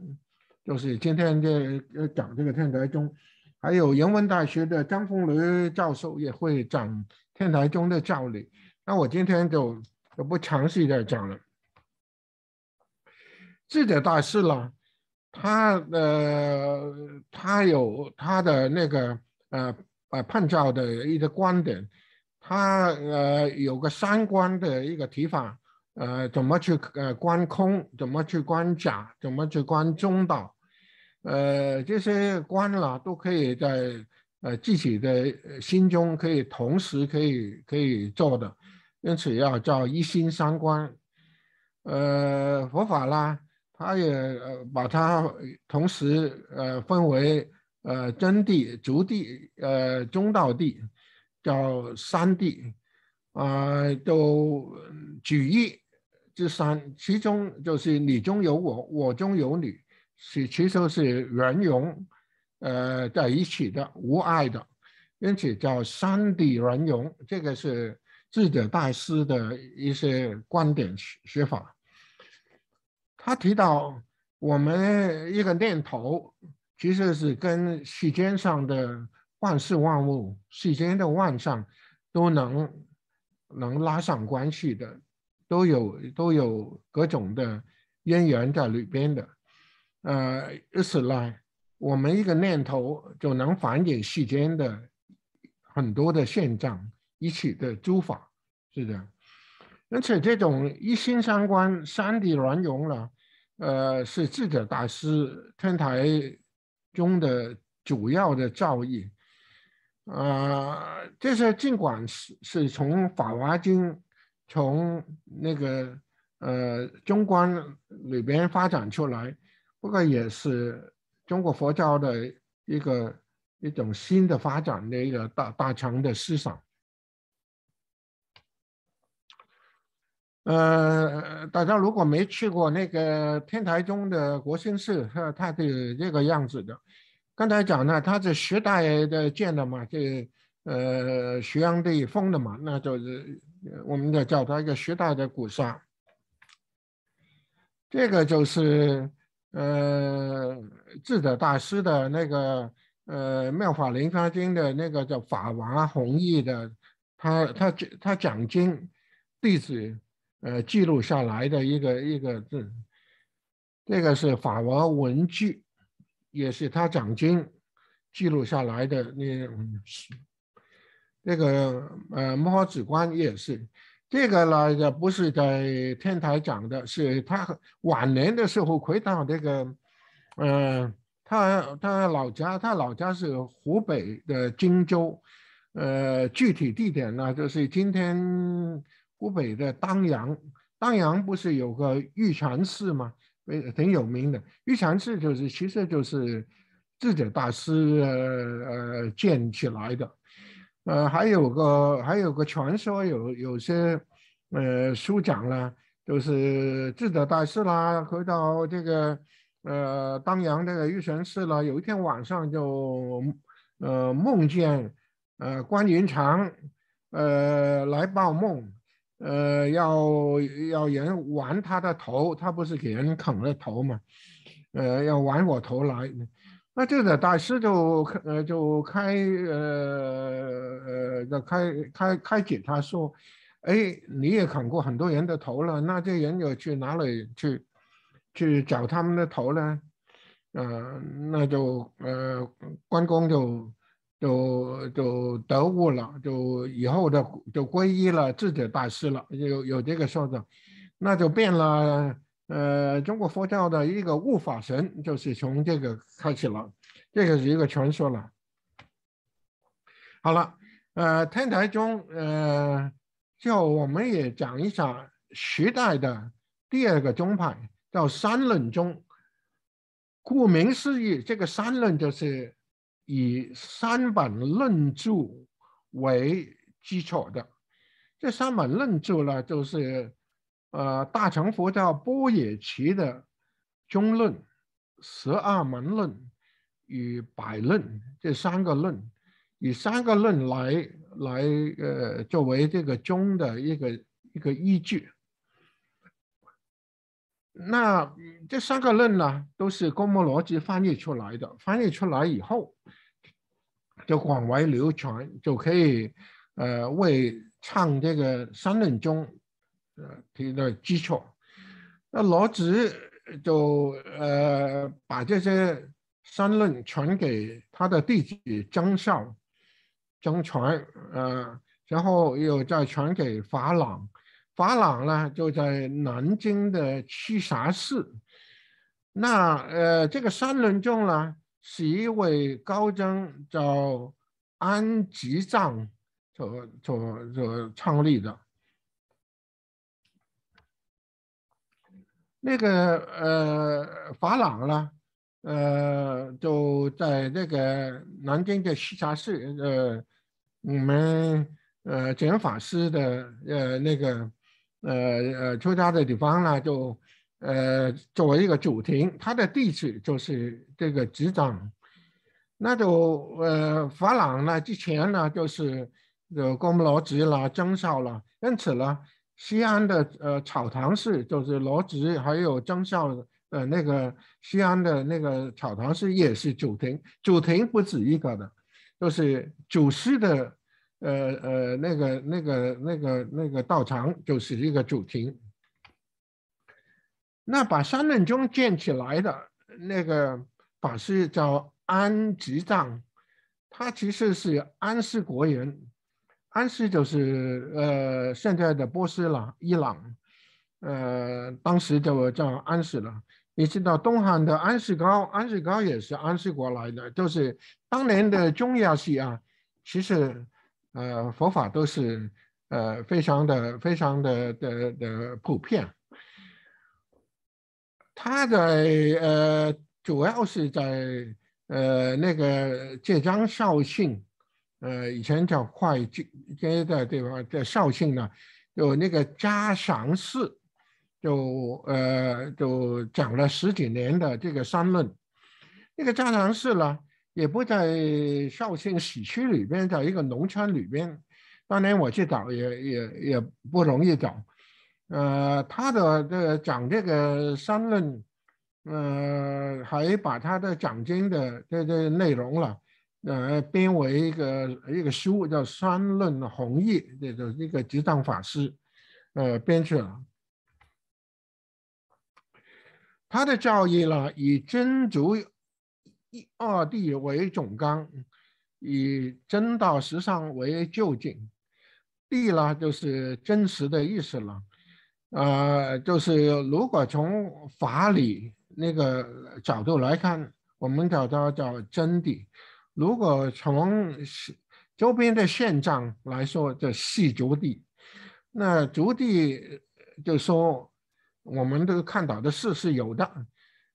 就是今天这讲这个天台宗，还有人文大学的张凤雷教授也会讲天台宗的教理。那我今天就就不详细的讲了，这点大事了。他呃，他有他的那个呃呃判教的一个观点，他呃有个三观的一个提法，呃怎么去呃观空，怎么去观假，怎么去观中道，呃这些观了都可以在呃自己的心中可以同时可以可以做的，因此要叫一心三观，呃佛法啦。他也呃把它同时呃分为呃真谛、足谛、呃中道谛，叫三谛，啊，都举一之三，其中就是你中有我，我中有你，是其实是圆融呃在一起的无碍的，因此叫三谛圆融，这个是智者大师的一些观点学法。他提到，我们一个念头其实是跟世间上的万事万物、世间的万象都能能拉上关系的，都有都有各种的因缘在里边的。呃，因此呢，我们一个念头就能反映世间的很多的现象，一起的诸法，是的。而且这种一心三观三地圆融了，呃，是智者大师天台中的主要的造诣，啊，这是尽管是是从法华经从那个呃中观里边发展出来，不过也是中国佛教的一个一种新的发展的一个大大强的思想。呃，大家如果没去过那个天台宗的国兴寺，呵，它是这个样子的。刚才讲呢，它是时代的建的嘛，这呃，隋炀帝封的嘛，那就是我们就叫它一个时代的古刹。这个就是呃，智者大师的那个呃，妙法莲华经的那个叫法华弘毅的，他他他讲经弟子。呃，记录下来的一个一个字，这个是法王文具，也是他讲经记录下来的那那、这个呃摩子观也是，这个呢，不是在天台讲的，是他晚年的时候回到这个，呃，他他老家，他老家是湖北的荆州，呃，具体地点呢，就是今天。湖北的当阳，当阳不是有个玉泉寺吗？呃，挺有名的。玉泉寺就是，其实就是智者大师呃呃建起来的。呃，还有个还有个传说，有有些呃书讲了，就是智者大师啦，回到这个呃当阳这个玉泉寺了，有一天晚上就呃梦见呃关云长呃来报梦。呃，要要人玩他的头，他不是给人砍了头嘛？呃，要玩我头来，那这个大师就开呃就开呃呃就开开开解他说，哎，你也砍过很多人的头了，那这人又去哪里去去找他们的头呢？呃，那就呃关公就。就就得悟了，就以后的就皈依了智者大师了，有有这个说的，那就变了。呃，中国佛教的一个悟法神就是从这个开始了，这个是一个传说了。好了，呃，天台宗，呃，就我们也讲一下时代的第二个宗派叫三论宗。顾名思义，这个三论就是。以三本论著为基础的，这三本论著呢，就是呃大乘佛教波野奇的中论、十二门论与百论这三个论，以三个论来来呃作为这个中的一个一个依据。那这三个论呢，都是郭沫老子翻译出来的，翻译出来以后就广为流传，就可以呃为唱这个三论中呃提的基础。那罗直就呃把这些三论传给他的弟子曾少、曾传，呃，然后又再传给法朗。法朗呢，就在南京的栖霞寺。那呃，这个三轮众呢，是一位高僧叫安吉藏所所所创立的。那个呃，法朗呢，呃，就在那个南京的栖霞寺。呃，我们呃，简法师的呃那个。呃呃，出家的地方呢，就呃作为一个主庭，他的地址就是这个执掌。那就呃，法朗呢之前呢，就是有郭沫若、执啦、曾少，啦，因此呢，西安的呃草堂寺就是罗执，还有曾少，呃那个西安的那个草堂寺也是主庭，主庭不止一个的，就是祖师的。呃呃，那个那个那个那个道场就是一个主题。那把三论宗建起来的那个法师叫安吉藏，他其实是安氏国人，安氏就是呃现在的波斯朗，伊朗，呃当时就叫安氏了。你知道东汉的安世高，安世高也是安世国来的，就是当年的中亚系啊，其实。呃，佛法都是呃非常的非常的的的普遍，他在呃主要是在呃那个浙江绍兴，呃以前叫会稽街的地方，在绍兴呢有那个嘉祥寺，就呃就讲了十几年的这个三论，那个嘉祥寺了。也不在绍兴市区里边，在一个农村里边。当年我去找，也也也不容易找。呃，他的这个讲这个三论，呃，还把他的讲经的这这内容了，呃，编为一个一个书，叫《三论弘义》，这个一个执掌法师，呃，编去了。他的教义呢，以君主。一二地为总纲，以真道实上为究竟。地呢，就是真实的意思了。呃，就是如果从法理那个角度来看，我们叫它叫真谛；如果从周边的现状来说，叫实足地。那足地，就说我们这个看到的事是有的。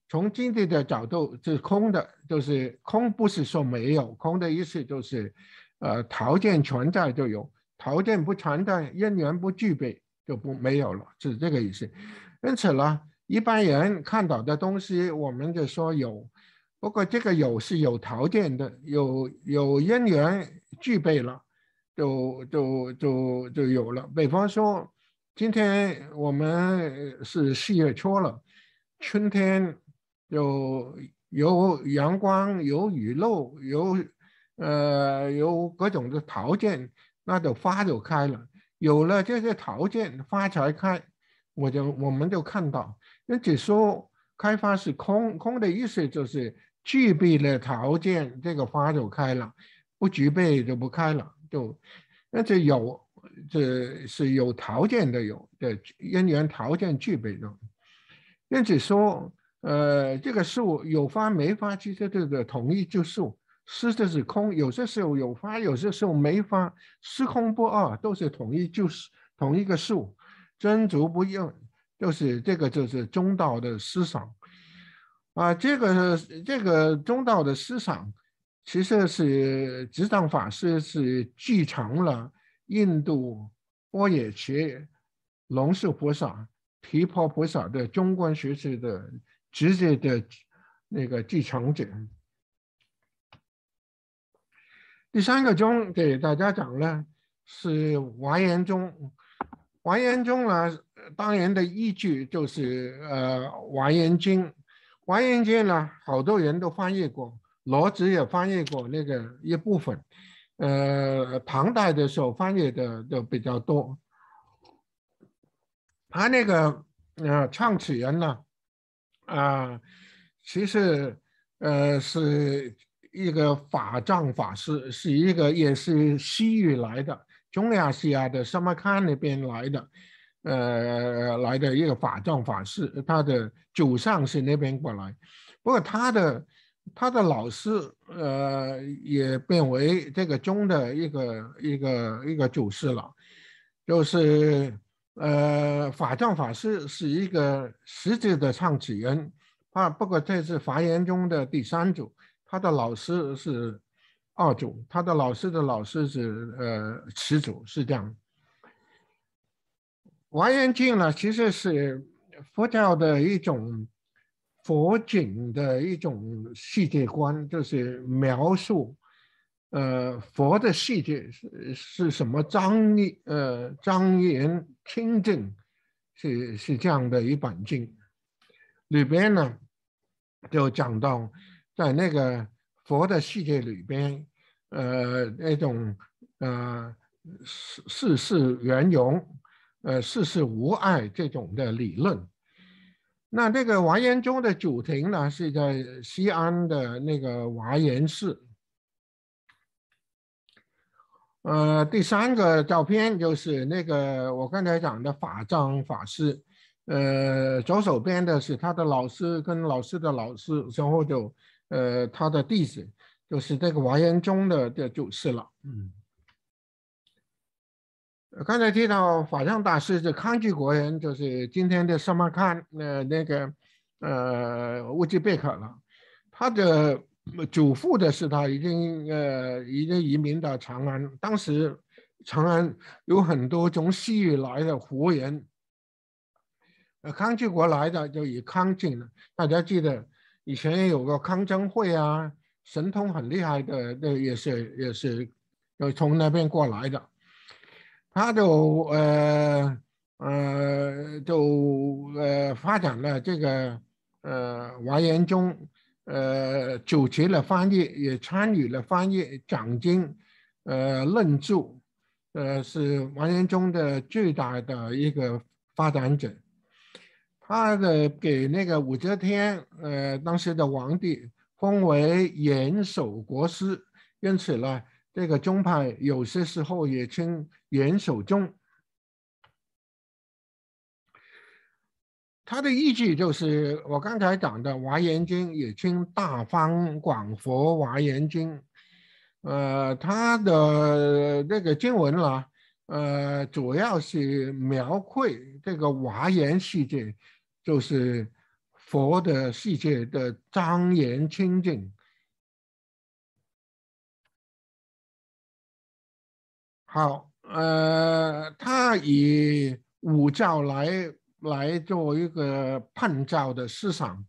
从经济的角度，是空的，就是空，不是说没有。空的意思就是，呃，条件存在就有，条件不存在，因缘不具备就不没有了，是这个意思。因此呢，一般人看到的东西，我们就说有，不过这个有是有条件的，有有因缘具备了，就就就就有了。比方说，今天我们是四月初了，春天。有有阳光，有雨露，有呃有各种的条件，那就花就开了。有了这些条件，花才开。我就我们就看到，人只说，开发是空空的意思，就是具备了条件，这个花就开了；不具备就不开了。就，而且有这是有条件的，有的因缘条件具备的，人只说。呃，这个树有发没发，其实这个统一就是失就是空。有些时候有发，有些时候没发，失空不二，都是统一，就是同一个树，真主不用，就是这个就是中道的思想。啊，这个这个中道的思想，其实是执掌法师是继承了印度波野学龙树菩萨、提婆菩萨的中观学说的。直接的那个继承者。第三个宗给大家讲呢，是华严宗。华严宗啊，当年的依据就是呃《华严经》。《华严经》呢，好多人都翻译过，罗子也翻译过那个一部分。呃，唐代的时候翻译的就比较多。他那个呃创始人呢？啊，其实，呃，是一个法藏法师，是一个也是西域来的，中亚西亚的什么看那边来的，呃，来的一个法藏法师，他的祖上是那边过来，不过他的他的老师，呃，也变为这个中的一个一个一个祖师了，就是。呃，法藏法师是一个实质的创始人，啊，不过这是华严中的第三组，他的老师是二祖，他的老师的老师是呃十祖，是这样。华严经呢，其实是佛教的一种佛经的一种世界观，就是描述。呃，佛的世界是是什么？张严，呃，庄严清净，是是这样的一本经。里边呢，就讲到在那个佛的世界里边，呃，那种呃世世事圆融，呃，世事无碍这种的理论。那这个华严宗的祖庭呢，是在西安的那个华严寺。呃，第三个照片就是那个我刚才讲的法藏法师，呃，左手边的是他的老师跟老师的老师，然后就呃他的弟子，就是这个华严宗的的祖师了。嗯，刚才提到法藏大师是康居国人，就是今天的什么卡，呃，那个呃乌兹别克了，他的。祖父的是他，已经呃已经移民到长安。当时长安有很多从西域来的胡人，呃，康济国来的就以康进。大家记得以前有个康僧会啊，神通很厉害的，那也是也是就从那边过来的。他就呃呃就呃发展了这个呃完颜宗。呃，主持了翻译，也参与了翻译。掌经，呃，论著，呃，是王延的最大的一个发展者。他的给那个武则天，呃，当时的皇帝封为严守国师，因此呢，这个宗派有些时候也称严守宗。他的依据就是我刚才讲的《华严经》，也称《大方广佛华严经》。呃，他的那个经文啦，呃，主要是描绘这个华严世界，就是佛的世界的庄严清净。好，呃，他以五教来。来做一个判教的市场，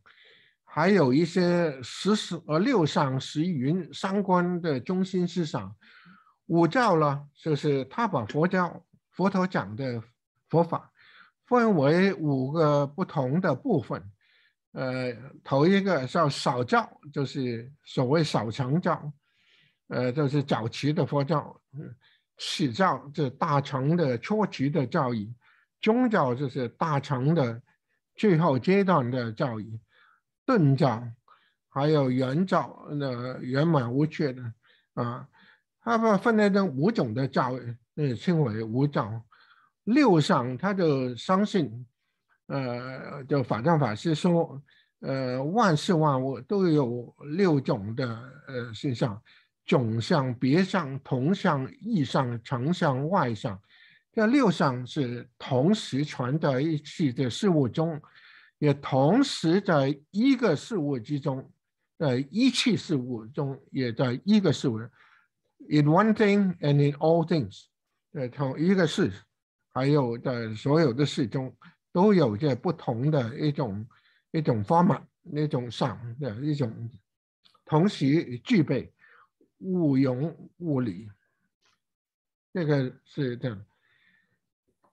还有一些十十呃六上十云相关的中心市场。五教呢，就是他把佛教佛陀讲的佛法分为五个不同的部分。呃，头一个叫少教，就是所谓少成教，呃，就是早期的佛教。起教是大乘的初期的教义。宗教就是大乘的最后阶段的教义，顿教，还有圆教，那圆满无缺的啊，他把分裂成五种的教，嗯，称为五教。六上他就相信，呃，就法藏法师说，呃，万事万物都有六种的呃现象：种相、别相、同相、异相、成相、外相。这六项是同时存在一起的事物中，也同时在一个事物之中，在一起事物中，也在一个事物，in one thing and in all things，在同一个事还有在所有的事中，都有着不同的一种一种方法那种相的一种，同时具备，毋庸毋理，这个是这样。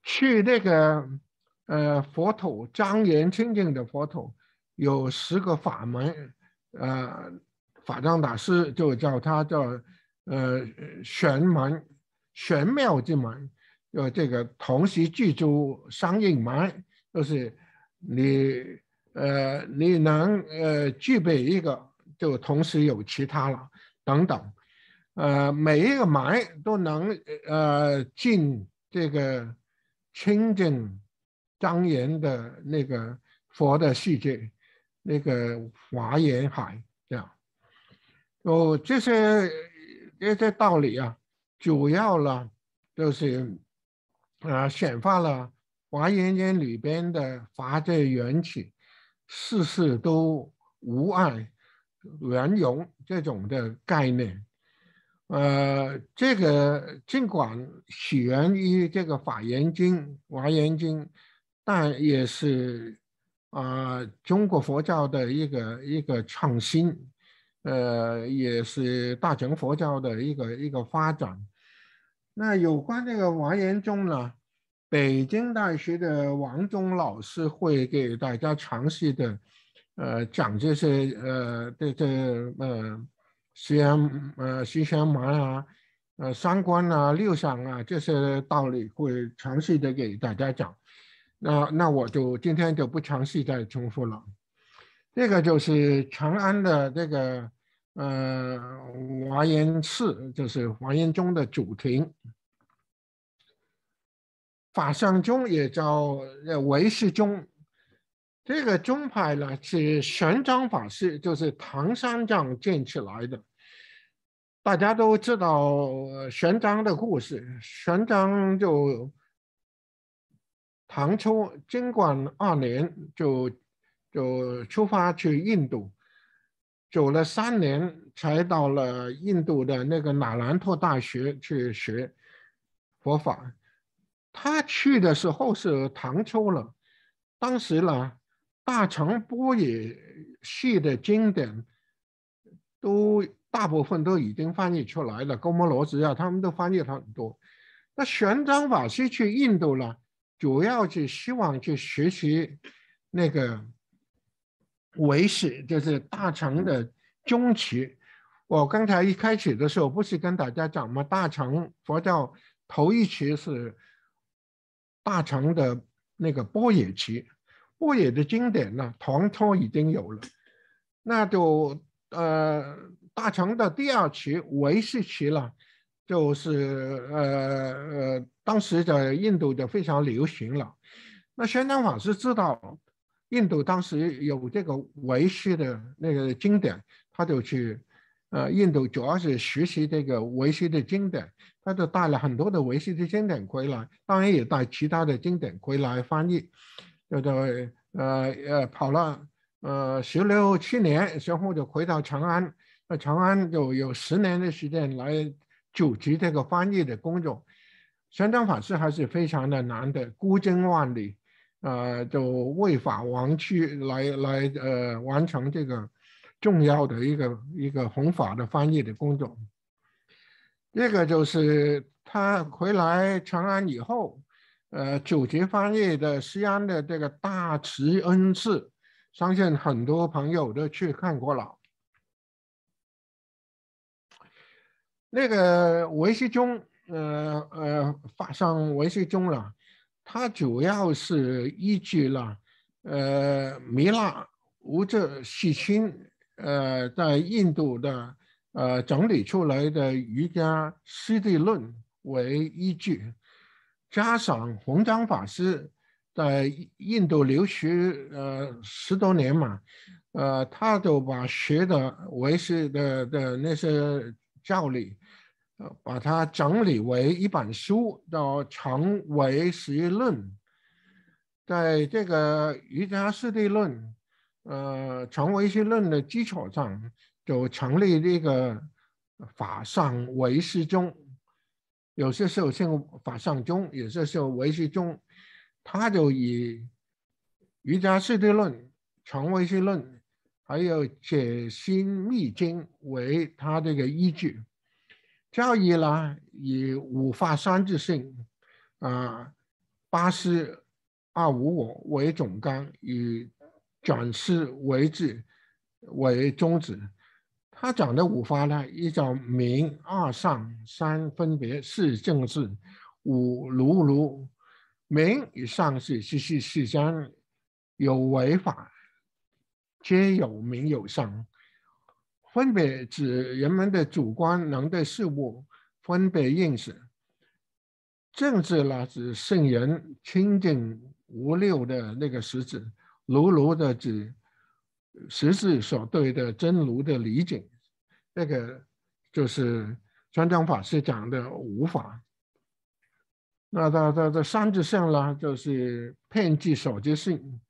去那个呃佛土，庄严清净的佛土，有十个法门，呃，法藏大师就叫他叫呃玄门，玄妙之门，呃，这个同时具足相应门，就是你呃你能呃具备一个，就同时有其他了等等，呃每一个门都能呃进这个。清净庄严的那个佛的世界，那个华严海这样。哦，这些这些道理啊，主要了就是啊，显化了华严经里边的法界缘起，事事都无碍圆融这种的概念。呃，这个尽管起源于这个法严经、华严经，但也是啊，中国佛教的一个一个创新，呃，也是大乘佛教的一个一个发展。那有关这个华严宗呢，北京大学的王宗老师会给大家详细的呃讲这些呃这这呃。西安呃，西山门啊，呃，三观啊，六想啊，这些道理会详细的给大家讲。那那我就今天就不详细再重复了。这个就是长安的这个呃，华严寺，就是华严宗的祖庭，法相宗也叫呃唯识宗。这个宗派呢是玄奘法师，就是唐三藏建起来的。大家都知道玄奘的故事。玄奘就唐初贞观二年就就出发去印度，走了三年才到了印度的那个那兰托大学去学佛法。他去的时候是唐初了，当时呢。大乘波野系的经典，都大部分都已经翻译出来了。高摩罗什啊，他们都翻译了很多。那玄奘法师去印度了，主要是希望去学习那个唯识，就是大乘的中期。我刚才一开始的时候不是跟大家讲吗？大乘佛教头一期是大乘的那个波野期。不也的经典呢？唐朝已经有了，那就呃，大成的第二期维世期了，就是呃呃，当时的印度就非常流行了。那玄奘法师知道印度当时有这个维世的那个经典，他就去呃印度，主要是学习这个维世的经典，他就带了很多的维世的经典回来，当然也带其他的经典回来翻译。就的呃呃跑了呃十六七年，然后就回到长安。那长安就有十年的时间来组织这个翻译的工作。玄奘法师还是非常的难的，孤征万里，呃，就为法王去来来呃完成这个重要的一个一个弘法的翻译的工作。这个就是他回来长安以后。呃，九节翻译的西安的这个大慈恩寺，相信很多朋友都去看过了。那个维西中，呃呃，发上维西中了，它主要是依据了呃，弥勒、无著、喜清，呃，在印度的呃整理出来的瑜伽师地论为依据。加上弘章法师在印度留学呃十多年嘛，呃，他就把学的为师的的那些教理，把它整理为一本书，叫《成为识论》。在这个瑜伽师地论，呃，成唯识论的基础上，就成立这个法上为师宗。有些时候像法上宗，有些时候唯识宗，他就以瑜伽四对论、成唯识论，还有解心密经为他这个依据。教义呢，以五法三自性，啊，八思二无我为总纲，以转识为治为宗旨。他讲的五法呢，一叫明，二上三分别，四正智，五如如。明与上是十四世间有违法，皆有明有上，分别指人们的主观能对事物分别认识。正智呢，指圣人清净无六的那个实质，如如的指实质所对的真如的理解。这个就是传奘法师讲的五法。那他他的三智性呢，就是遍计守及性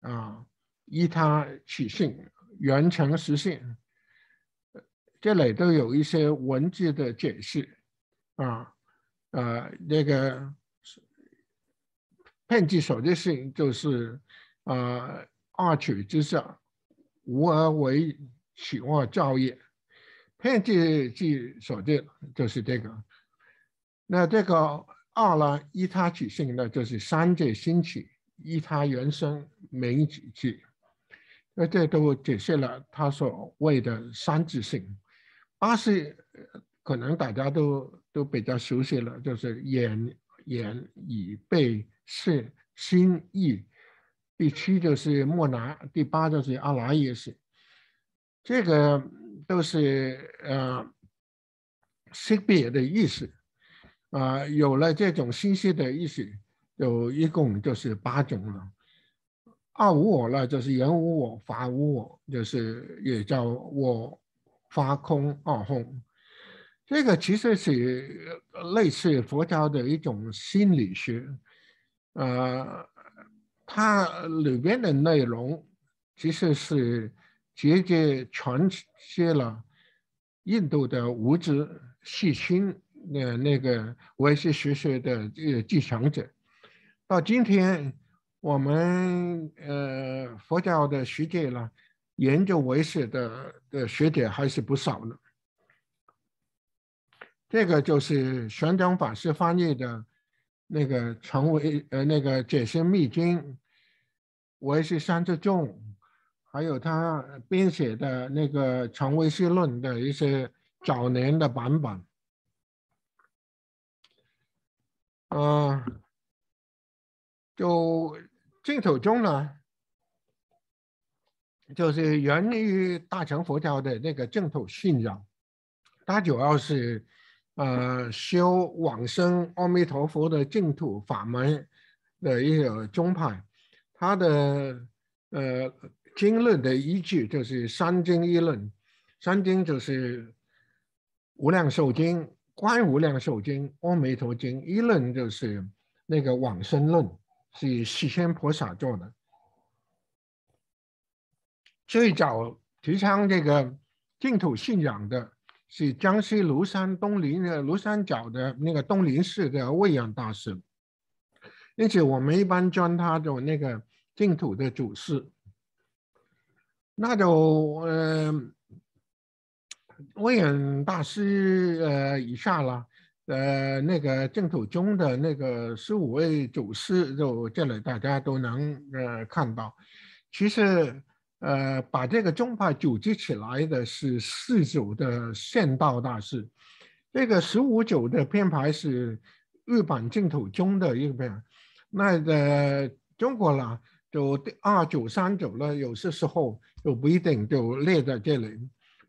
啊，依他取性、缘成实性，这里都有一些文字的解释啊啊，那个遍计守及性就是啊，二取之下无而为取而造业。偏见即所见，就是这个。那这个二呢？依他起性呢，就是三界兴起，依他原生，名几句。那这都解释了他所谓的三自性。八是可能大家都都比较熟悉了，就是眼、眼、耳、鼻、视、心意。第七就是莫拿，第八就是阿赖耶识。这个。就是呃，识别的意思啊，有了这种信息的意思，有一共就是八种了。二无我了，就是人无我、法无我，就是也叫我法空啊空。这个其实是类似佛教的一种心理学，呃，它里边的内容其实是。直接传接了印度的物子细心的那个也是学学的这继承者，到今天我们呃佛教的学界呢，研究文识的的学者还是不少的。这个就是玄奘法师翻译的那个《成为呃那个《解释密经》，也是三字重。还有他编写的那个《传威绪论》的一些早年的版本，嗯，就净土宗呢，就是源于大乘佛教的那个净土信仰，它主要是，呃，修往生阿弥陀佛的净土法门的一个宗派，它的呃。经论的依据就是三经一论，三经就是《无量寿经》《观无量寿经》《阿弥陀经》，一论就是那个往生论，是释仙菩萨做的。最早提倡这个净土信仰的是江西庐山东林的庐山角的那个东林寺的未央大师，因此我们一般将他做那个净土的祖师。那就呃，威远大师呃以下了，呃那个净土宗的那个十五位祖师，就这里大家都能呃看到。其实呃，把这个宗派组织起来的是四九的现道大师，这个十五九的编排是日本净土宗的一个编。那在中国了。就二九三九了，有些时候就不一定就列在这里。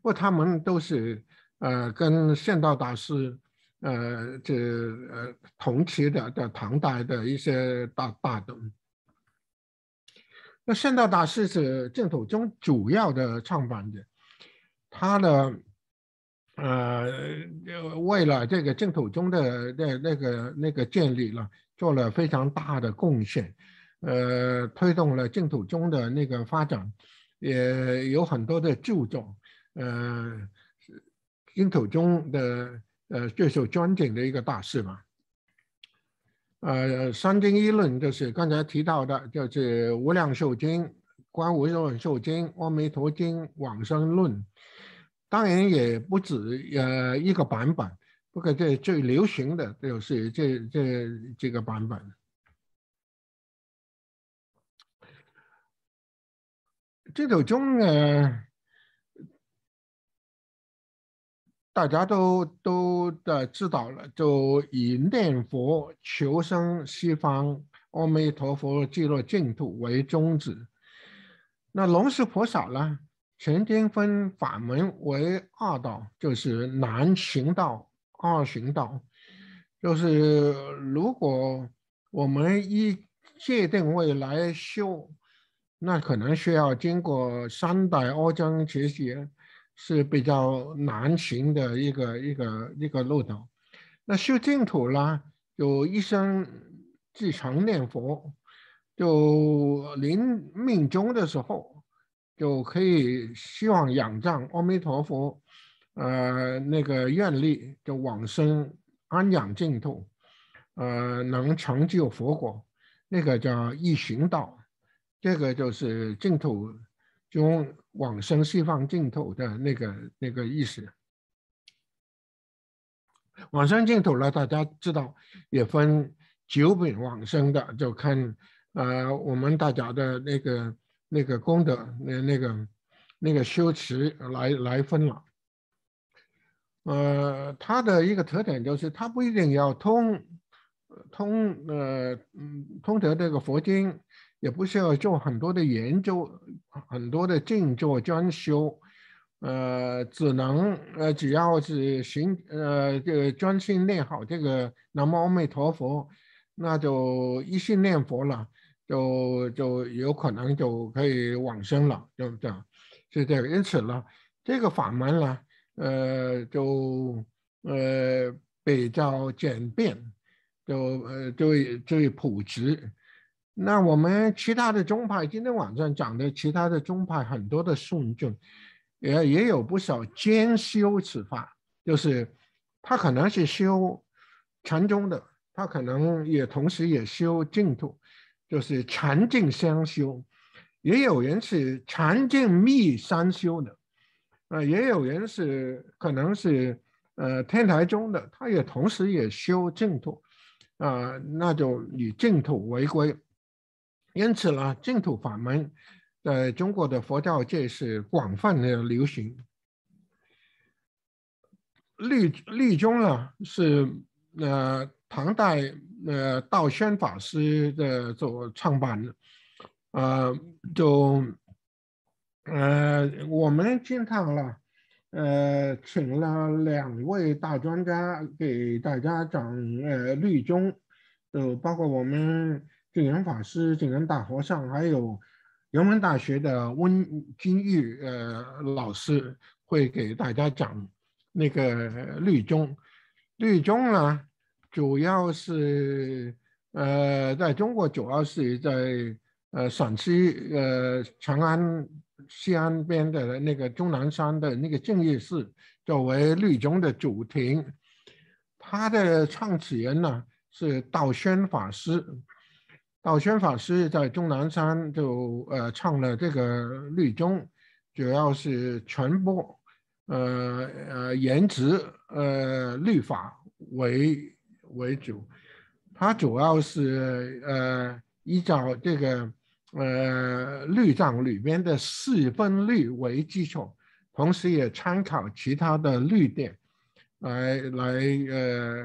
不过他们都是呃，跟圣道大师呃，这呃同期的，的唐代的一些大大的。那圣道大师是净土宗主要的创办者，他的呃，为了这个净土宗的那那个那个建立了，做了非常大的贡献。呃，推动了净土宗的那个发展，也有很多的注重，呃，净土宗的呃最受尊敬的一个大师嘛。呃，三经一论就是刚才提到的，就是《无量寿经》《观无量寿经》《阿弥陀经》《往生论》，当然也不止呃一个版本，不过这最流行的就是这这这个版本。这条中呢，大家都都的知道了，就以念佛求生西方阿弥陀佛极乐净土为宗旨。那龙树菩萨呢，曾经分法门为二道，就是南行道、二行道，就是如果我们一界定位来修。那可能需要经过三代欧洲其实是比较难行的一个一个一个路道。那修净土呢，就一生至诚念佛，就临命终的时候就可以希望仰仗阿弥陀佛，呃，那个愿力就往生安养净土，呃，能成就佛果，那个叫一行道。这个就是净土中往生西方净土的那个那个意思。往生净土呢，大家知道也分九品往生的，就看呃我们大家的那个那个功德那那个那个修持来来分了。呃，它的一个特点就是，它不一定要通通呃嗯通得这个佛经。也不需要做很多的研究，很多的静坐专修，呃，只能呃，只要是行呃，这个专心练好这个。南无阿弥陀佛，那就一心念佛了，就就有可能就可以往生了，就这样是这样。因此呢，这个法门呢，呃，就呃比较简便，就呃最最普及。那我们其他的宗派，今天晚上讲的其他的宗派，很多的诵经，也也有不少兼修此法，就是他可能是修禅宗的，他可能也同时也修净土，就是禅净相修；也有人是禅净密三修的，啊，也有人是可能是呃天台宗的，他也同时也修净土，啊，那就以净土为归。因此呢，净土法门，在中国的佛教界是广泛的流行。律律宗呢，是呃唐代呃道宣法师的所创办的，呃，就，呃，我们经常了。呃，请了两位大专家给大家讲呃律宗，就包括我们。景仁法师、景仁大和尚，还有人文大学的温金玉呃老师会给大家讲那个律宗。律宗呢，主要是呃，在中国主要是在呃陕西呃长安西安边的那个终南山的那个正月寺作为律宗的祖庭。它的创始人呢是道宣法师。道宣法师在终南山就呃唱了这个律宗，主要是传播，呃呃言辞，呃律法为为主，他主要是呃依照这个呃律藏里边的四分律为基础，同时也参考其他的律典，来来呃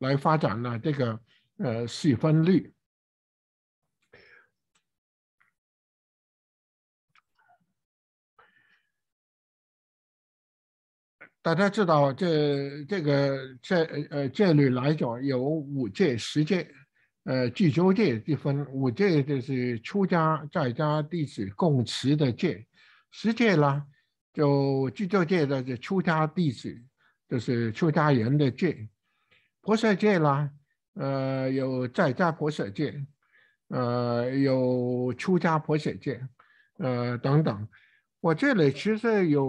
来发展了这个呃四分律。大家知道，这这个戒呃戒律来讲，有五戒、十戒，呃具足戒之分五戒，就是出家在家弟子共持的戒；十戒啦，就具足戒的，是出家弟子，就是出家人的戒；菩萨戒啦，呃有在家菩萨戒，呃有出家菩萨戒，呃等等。我这里其实有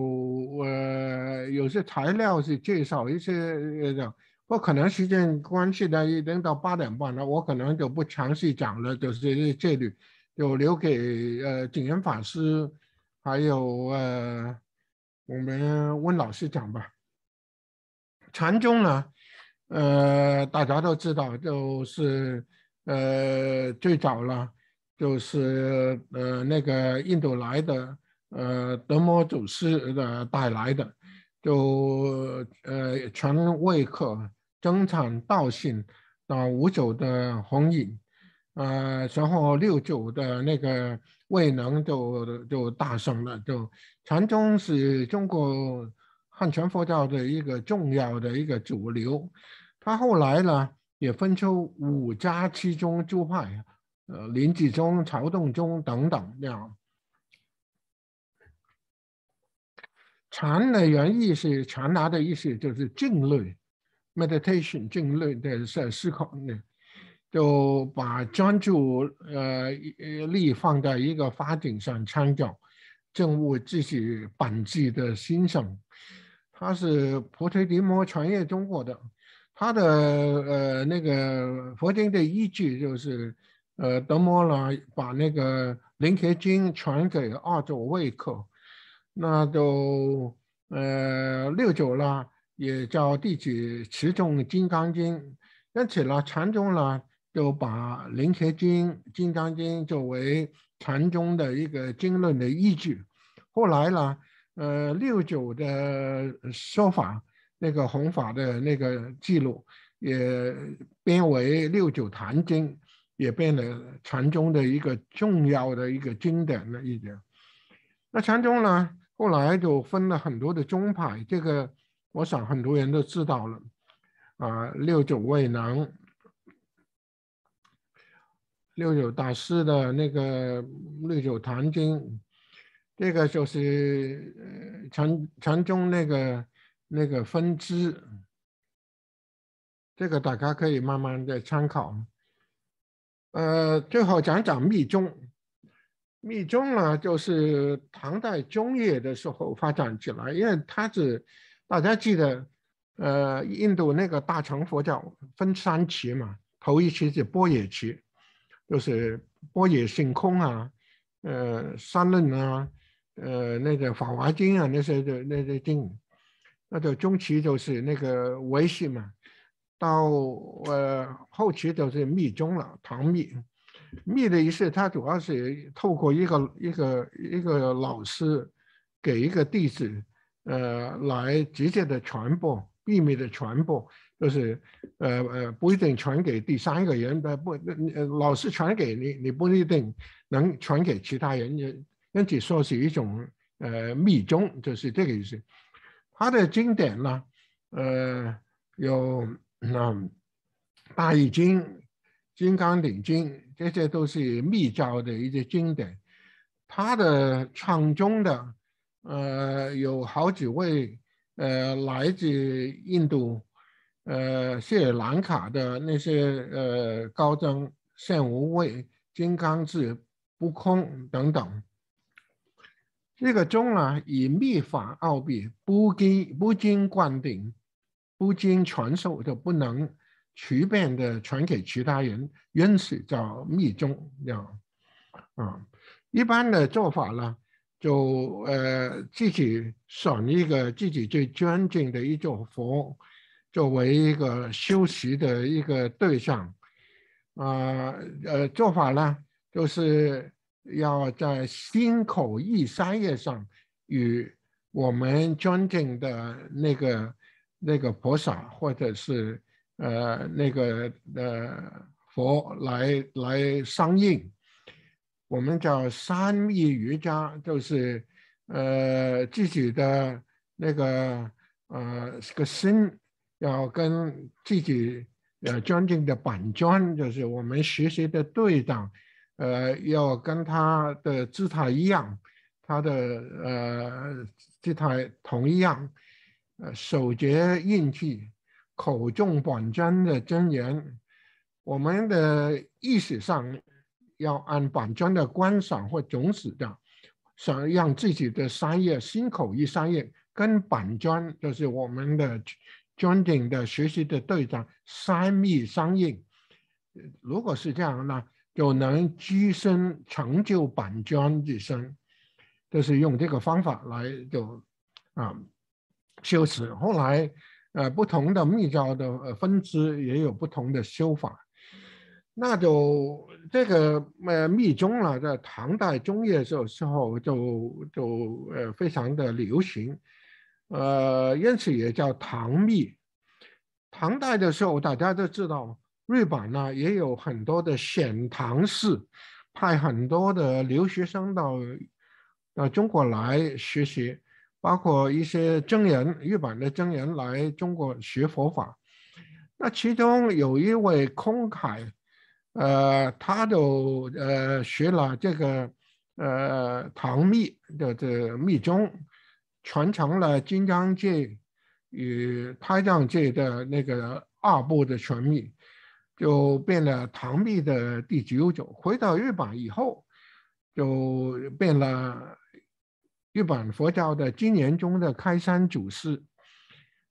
呃有些材料是介绍一些的，我可能时间关系呢，已经到八点半了，我可能就不详细讲了，就是这里就留给呃景元法师，还有呃我们温老师讲吧。禅宗呢，呃大家都知道，就是呃最早了，就是呃那个印度来的。呃，德摩祖师的带来的，就呃，传位客争产道性，到五九的弘毅，呃，然后六九的那个未能就就大胜了。就禅宗是中国汉传佛教的一个重要的一个主流，他后来呢也分出五家七宗诸派，呃，林济宗、曹洞宗等等这样。禅的原意是“禅达”的意思，就是静论 m e d i t a t i o n 静论的思思考呢，就把专注呃力放在一个法顶上参照。证悟自己本质的心上。他是菩提达摩传业中国的，他的呃那个佛经的依据就是呃，德摩罗把那个《楞伽经》传给澳祖卫克，那都呃六九啦，也叫弟子持重金刚经》，因此呢，禅宗呢就把《楞严经》《金刚经》作为禅宗的一个经论的依据。后来呢，呃六九的说法，那个弘法的那个记录也编为《六九坛经》，也变得禅宗的一个重要的一个经典的一点。那禅宗呢？后来就分了很多的宗派，这个我想很多人都知道了。啊，六祖未能，六祖大师的那个《六祖坛经》，这个就是禅禅宗那个那个分支，这个大家可以慢慢的参考。呃，最后讲讲密宗。密宗呢，就是唐代中叶的时候发展起来，因为它是大家记得，呃，印度那个大乘佛教分三期嘛，头一期是波野期，就是波野性空啊，呃，三论啊，呃，那个法华经啊那些的那些经，那就中期就是那个维系嘛，到呃后期就是密宗了，唐密。密的意思，它主要是透过一个一个一个老师给一个弟子，呃，来直接的传播，秘密的传播，就是，呃呃，不一定传给第三个人，不，老师传给你，你不一定能传给其他人，也，因此说是一种，呃，密宗，就是这个意思。它的经典呢，呃，有那大亿经。《金刚顶经》这些都是密教的一些经典，他的创宗的，呃，有好几位，呃，来自印度，呃，斯里兰卡的那些，呃，高僧，现无畏、金刚智、不空等等。这个钟呢，以密法奥秘，不经不经灌顶，不经传授就不能。随便的传给其他人因此叫密宗，样，啊。一般的做法呢，就呃自己选一个自己最尊敬的一座佛，作为一个修习的一个对象。啊呃，做法呢，就是要在心口意三业上，与我们尊敬的那个那个菩萨或者是。呃，那个呃，佛来来相应，我们叫三义瑜伽，就是呃，自己的那个呃，这个心要跟自己呃，尊敬的板砖，就是我们学习的队长，呃，要跟他的姿态一样，他的呃，姿态同一样，呃，手节运气。口中板砖的真言，我们的意识上要按板砖的观赏或总子的，想让自己的商业心口一商业跟板砖，就是我们的砖顶的学习的队长三密相应。如果是这样，那就能积身成就板砖之身。就是用这个方法来就啊修持。后来。呃，不同的密教的呃分支也有不同的修法，那就这个呃密宗呢，在唐代中叶的时候就就呃非常的流行，呃，因此也叫唐密。唐代的时候，大家都知道，日本呢也有很多的显唐寺，派很多的留学生到到中国来学习。包括一些真人，日本的真人来中国学佛法，那其中有一位空海，呃，他就呃学了这个呃唐密的这密宗，传承了金刚界与太藏界的那个二部的全密，就变了唐密的第九种。回到日本以后，就变了。日本佛教的经年中的开山祖师，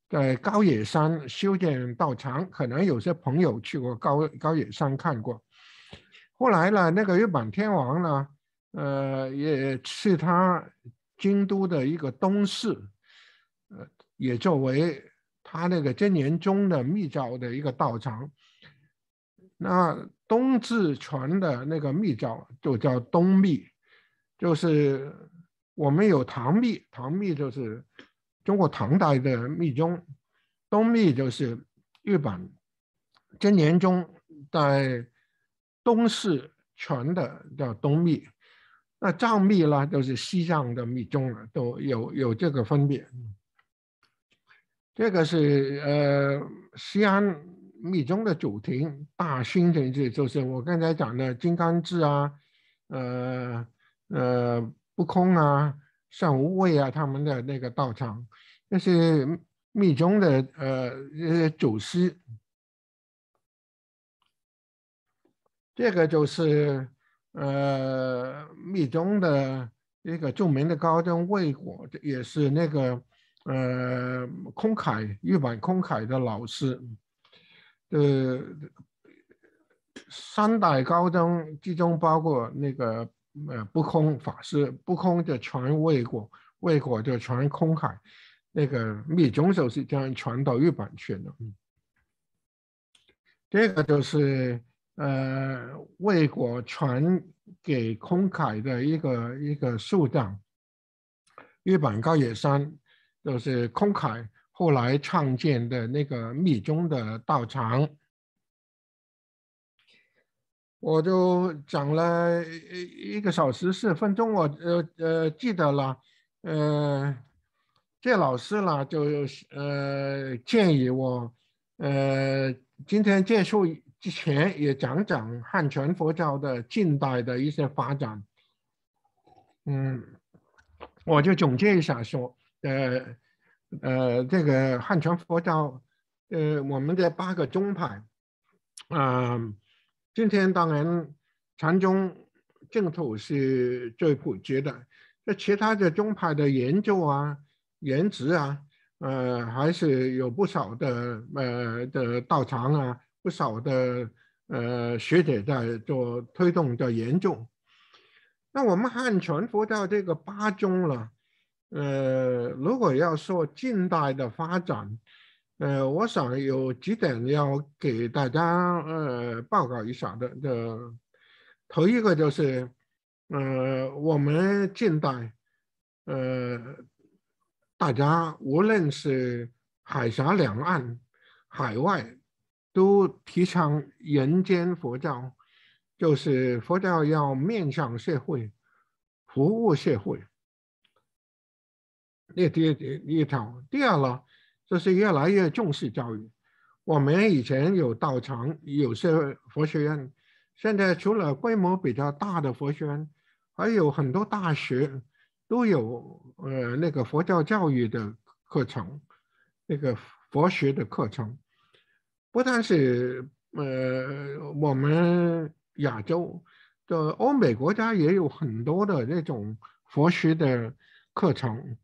在高野山修建道场，可能有些朋友去过高高野山看过。后来呢，那个日本天王呢，呃，也是他京都的一个东寺，呃，也作为他那个真年中的密教的一个道场。那东至传的那个密教就叫东密，就是。我们有唐密，唐密就是中国唐代的密宗；东密就是日本真言宗在东氏传的叫东密。那藏密啦，就是西藏的密宗了，都有有这个分别。这个是呃西安密宗的主庭大兴寺，就是我刚才讲的金刚智啊，呃呃。不空啊，善无畏啊，他们的那个道场，那是密宗的呃些祖师，这个就是呃密宗的一个著名的高僧魏果，也是那个呃空海日本空海的老师，呃，三代高僧，其中包括那个。呃，不空法师，不空就传魏国，魏国就传空海，那个密宗就是这样传到日本去的。这个就是呃，魏国传给空海的一个一个数量。日本高野山就是空海后来创建的那个密宗的道场。我就讲了一个小时四分钟，我呃呃记得了，呃，这老师呢就呃建议我，呃，今天结束之前也讲讲汉传佛教的近代的一些发展。嗯，我就总结一下说，呃呃，这个汉传佛教，呃，我们的八个宗派，嗯。今天当然，禅宗净土是最普及的。那其他的宗派的研究啊、颜值啊，呃，还是有不少的呃的道场啊，不少的呃学者在做推动的研究。那我们汉传佛教这个八宗了，呃，如果要说近代的发展。呃，我想有几点要给大家呃报告一下的。这头一个就是，呃，我们近代呃，大家无论是海峡两岸、海外，都提倡人间佛教，就是佛教要面向社会，服务社会。那第一一条，第二了。就是越来越重视教育。我们以前有道场，有些佛学院；现在除了规模比较大的佛学院，还有很多大学都有呃那个佛教教育的课程，那个佛学的课程。不但是呃我们亚洲的欧美国家也有很多的那种佛学的课程，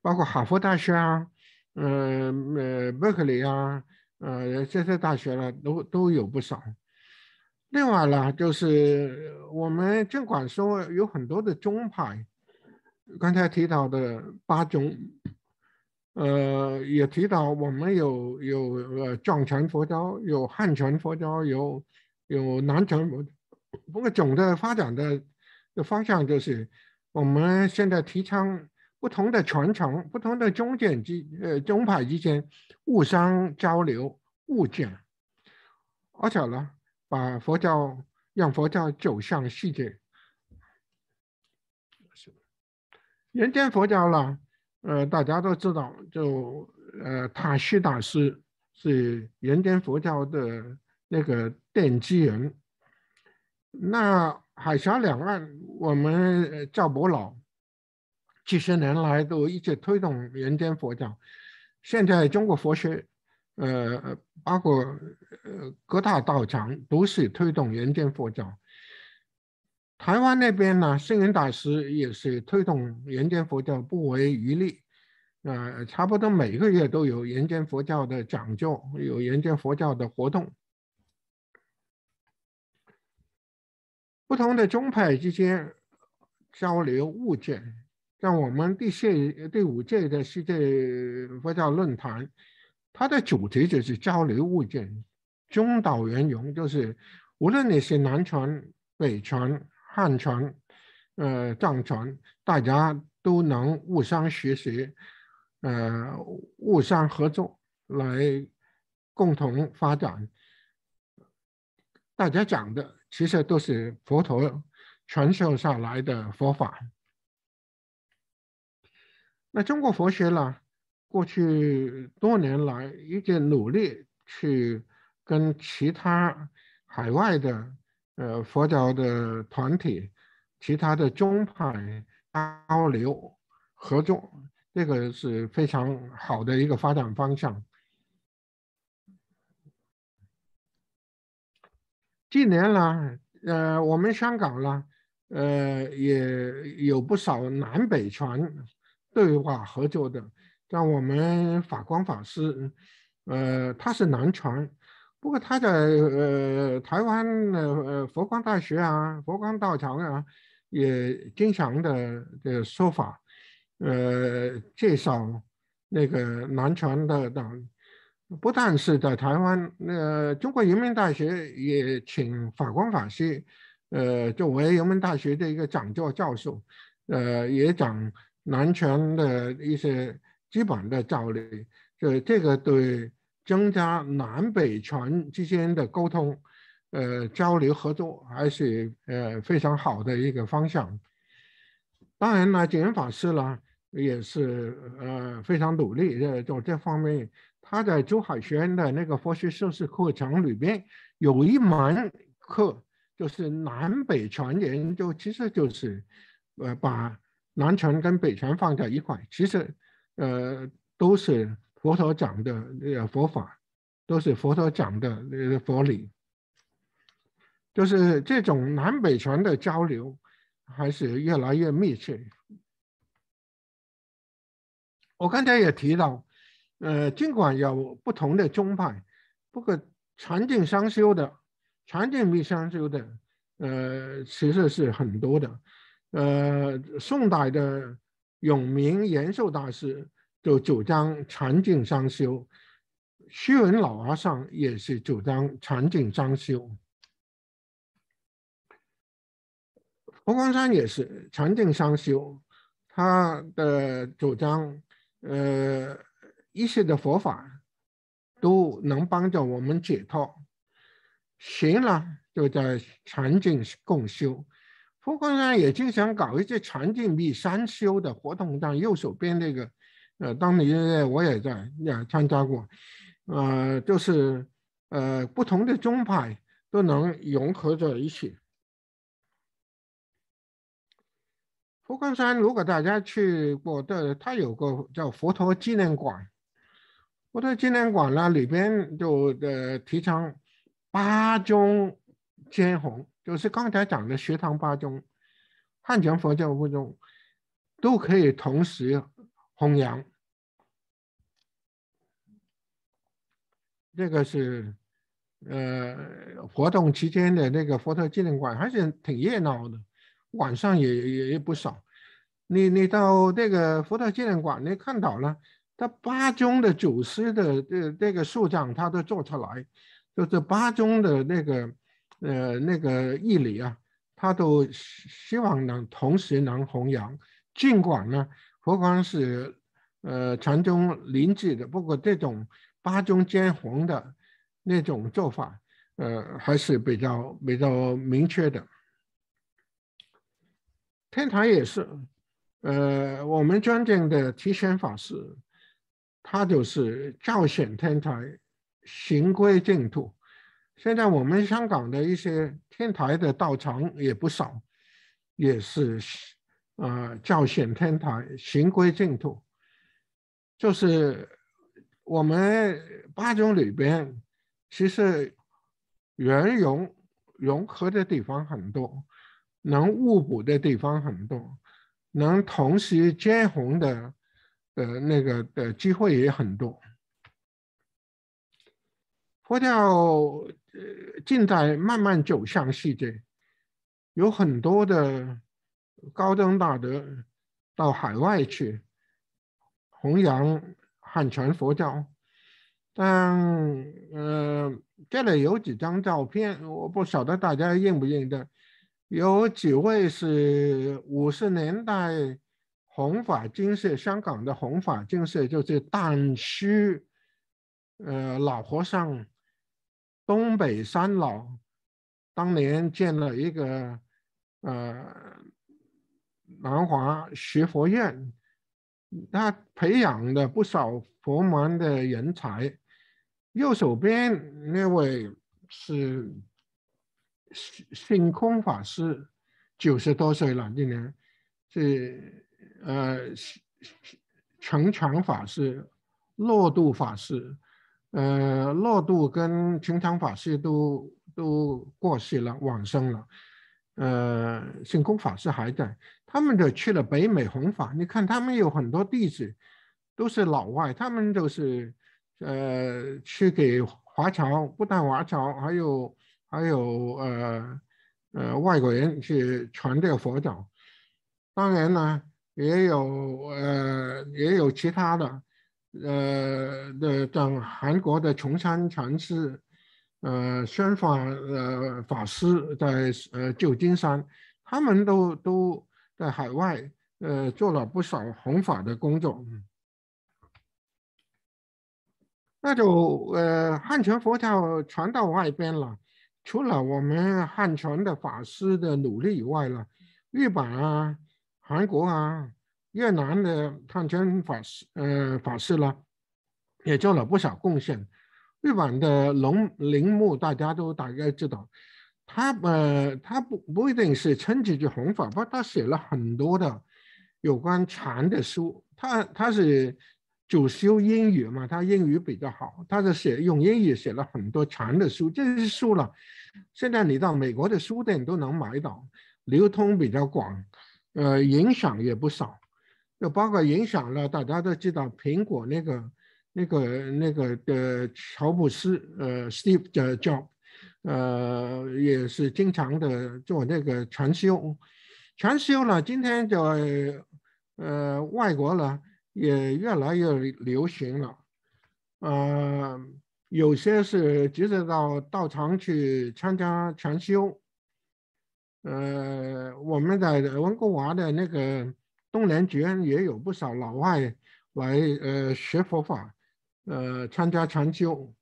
包括哈佛大学啊。嗯，呃，伯克利啊，呃，这些大学呢，都都有不少。另外呢，就是我们尽管说有很多的宗派，刚才提到的八宗，呃，也提到我们有有呃藏传佛教，有汉传佛教，有有南传佛，不过总的发展的的方向就是我们现在提倡。不同的传承，不同的宗教之呃宗派之间互相交流、互鉴，而且呢，把佛教让佛教走向世界。人间佛教呢，呃，大家都知道，就呃，塔西大师是人间佛教的那个奠基人。那海峡两岸，我们赵伯老。几十年来都一直推动人间佛教，现在中国佛学，呃，包括呃各大道场都是推动人间佛教。台湾那边呢，圣云大师也是推动人间佛教不遗余力，呃，差不多每个月都有人间佛教的讲究，有人间佛教的活动。不同的宗派之间交流物件，像我们第四、第五届的世界佛教论坛，它的主题就是交流物件，中岛圆融，就是，无论你是南传、北传、汉传、呃藏传，大家都能互相学习，呃，互相合作，来共同发展。大家讲的其实都是佛陀传授下来的佛法。那中国佛学呢？过去多年来一直努力去跟其他海外的呃佛教的团体、其他的宗派交流合作，这个是非常好的一个发展方向。近年呢，呃，我们香港呢，呃，也有不少南北传。对话合作的，像我们法光法师，呃，他是南传，不过他在呃台湾的呃佛光大学啊、佛光道场啊，也经常的的说法，呃，介绍那个南传的道理。不但是在台湾，那中国人民大学也请法光法师，呃，作为人民大学的一个讲座教授，呃，也讲。南拳的一些基本的造理，所以这个对增加南北拳之间的沟通、呃交流合作，还是呃非常好的一个方向。当然呢，简法师呢也是呃非常努力的做这方面。他在珠海学院的那个佛学硕士课程里面有一门课，就是南北传研究，其实就是呃把。南传跟北传放在一块，其实，呃，都是佛陀讲的呃佛法，都是佛陀讲的那个佛理，就是这种南北传的交流还是越来越密切。我刚才也提到，呃，尽管有不同的宗派，不过禅定双修的、禅定密双修的，呃，其实是很多的。呃，宋代的永明延寿大师就主张禅定双修，虚云老和尚也是主张禅定双修，佛光山也是禅定双修。他的主张，呃，一切的佛法都能帮着我们解脱，行了就在禅定共修。佛光山也经常搞一些禅定、密三修的活动。像右手边那个，呃，当年我也在也参加过，呃，就是呃，不同的宗派都能融合在一起。佛光山如果大家去过的，它有个叫佛陀纪念馆。佛陀纪念馆呢，里边就呃提倡八宗兼弘。就是刚才讲的学堂八中、汉传佛教五中，都可以同时弘扬。这个是，呃，活动期间的那个佛陀纪念馆还是挺热闹的，晚上也也也不少。你你到那个佛陀纪念馆，你看到了，他八中的祖师的这这个塑像，他都做出来，就是八中的那个。呃，那个义理啊，他都希望能同时能弘扬。尽管呢，佛光是呃禅宗临济的，不过这种八宗兼弘的那种做法，呃，还是比较比较明确的。天台也是，呃，我们尊敬的提贤法师，他就是教显天台，行归净土。现在我们香港的一些天台的道场也不少，也是，呃，教显天台行归净土，就是我们八宗里边，其实圆融融合的地方很多，能互补的地方很多，能同时兼红的，呃，那个的机会也很多。佛教呃近代慢慢走向世界，有很多的高僧大德到海外去弘扬汉传佛教。但呃，这里有几张照片，我不晓得大家认不认得，有几位是五十年代弘法精舍，香港的弘法精舍就是淡虚，呃，老和尚。东北三老当年建了一个呃南华学佛院，他培养了不少佛门的人才。右手边那位是星空法师，九十多岁了，今年是呃成全法师、落度法师。呃，乐度跟清昌法师都都过世了，往生了。呃，信空法师还在，他们就去了北美弘法。你看，他们有很多弟子都是老外，他们都是呃去给华侨，不但华侨，还有还有呃呃外国人去传这个佛教。当然呢，也有呃也有其他的。呃，的等韩国的崇山禅师，呃，宣法呃法师在呃旧金山，他们都都在海外呃做了不少弘法的工作。那就呃汉传佛教传到外边了，除了我们汉传的法师的努力以外了，日本啊，韩国啊。越南的探监法师，呃，法师啦，也做了不少贡献。日本的龙铃木，大家都大概知道，他呃，他不不一定是称自去弘法，不过他写了很多的有关禅的书。他他是主修英语嘛，他英语比较好，他是写用英语写了很多禅的书，这些书呢，现在你到美国的书店都能买到，流通比较广，呃，影响也不少。就包括影响了，大家都知道，苹果那个、那个、那个的乔布斯，呃，Steve j o b 呃，也是经常的做那个禅修，禅修呢今天在呃外国呢也越来越流行了，呃有些是急着到到场去参加禅修，呃，我们在温哥华的那个。东联学院也有不少老外来呃学佛法，呃参加禅修，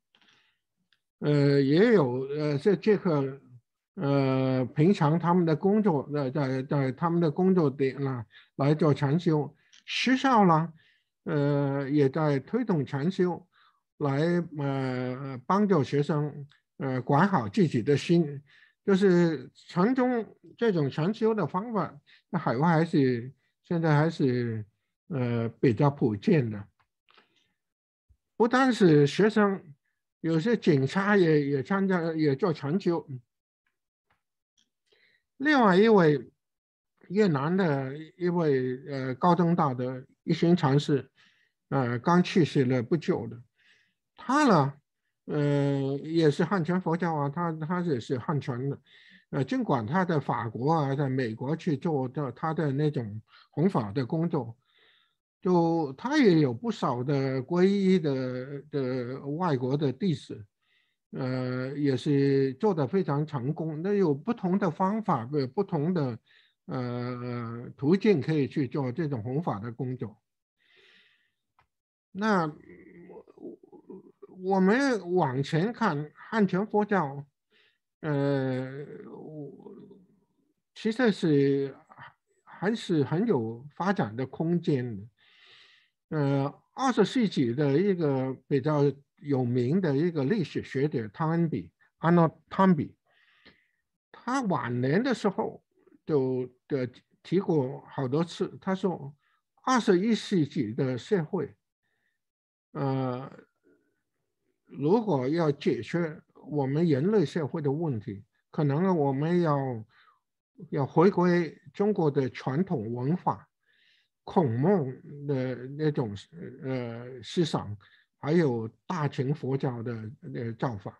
呃也有呃这这个呃平常他们的工作在在在他们的工作点呢来做禅修，学校呢呃也在推动禅修，来呃帮助学生呃管好自己的心，就是禅宗这种禅修的方法，在海外还是。现在还是呃比较普遍的，不单是学生，有些警察也也参加，也做研究。另外一位越南的一位呃高登大的一行禅师，呃刚去世了不久的，他呢，呃也是汉传佛教啊，他他也是汉传的。呃，尽管他在法国啊，在美国去做的他的那种弘法的工作，就他也有不少的皈依的的外国的弟子，呃，也是做的非常成功。那有不同的方法，有不同的呃途径可以去做这种弘法的工作。那我们往前看，汉传佛教。呃，我其实是还是很有发展的空间。的。呃，二十世纪的一个比较有名的一个历史学者汤恩比阿诺汤比），他晚年的时候就的提过好多次。他说，二十一世纪的社会，呃，如果要解决，我们人类社会的问题，可能呢我们要要回归中国的传统文化，孔孟的那种呃思想，还有大乘佛教的呃造法。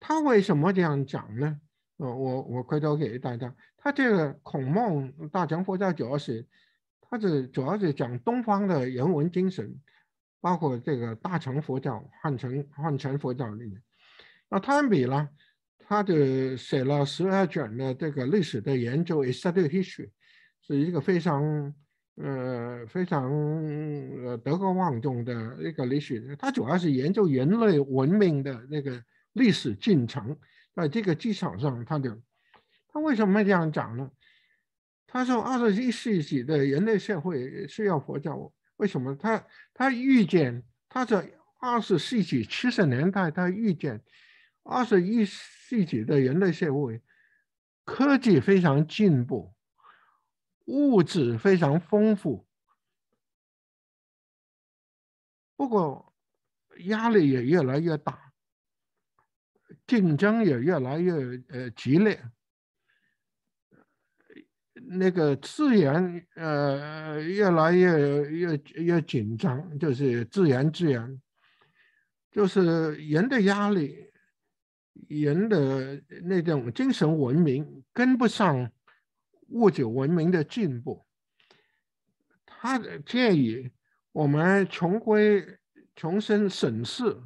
他为什么这样讲呢？我我我回头给大家，他这个孔孟、大乘佛教主要是，他是主要是讲东方的人文精神，包括这个大乘佛教、汉传汉传佛教里面。啊，汤比呢，他就写了十二卷的这个历史的研究，History，是一个非常呃非常呃德高望重的一个历史。他主要是研究人类文明的那个历史进程。在这个基础上，他就他为什么这样讲呢？他说，二十一世纪的人类社会需要佛教。为什么？他他预见他在二十世纪七十年代，他预见。二十一世纪的人类社会，科技非常进步，物质非常丰富，不过压力也越来越大，竞争也越来越呃激烈，那个资源呃越来越越越紧张，就是自然资源，就是人的压力。人的那种精神文明跟不上物质文明的进步，他建议我们重归、重新审视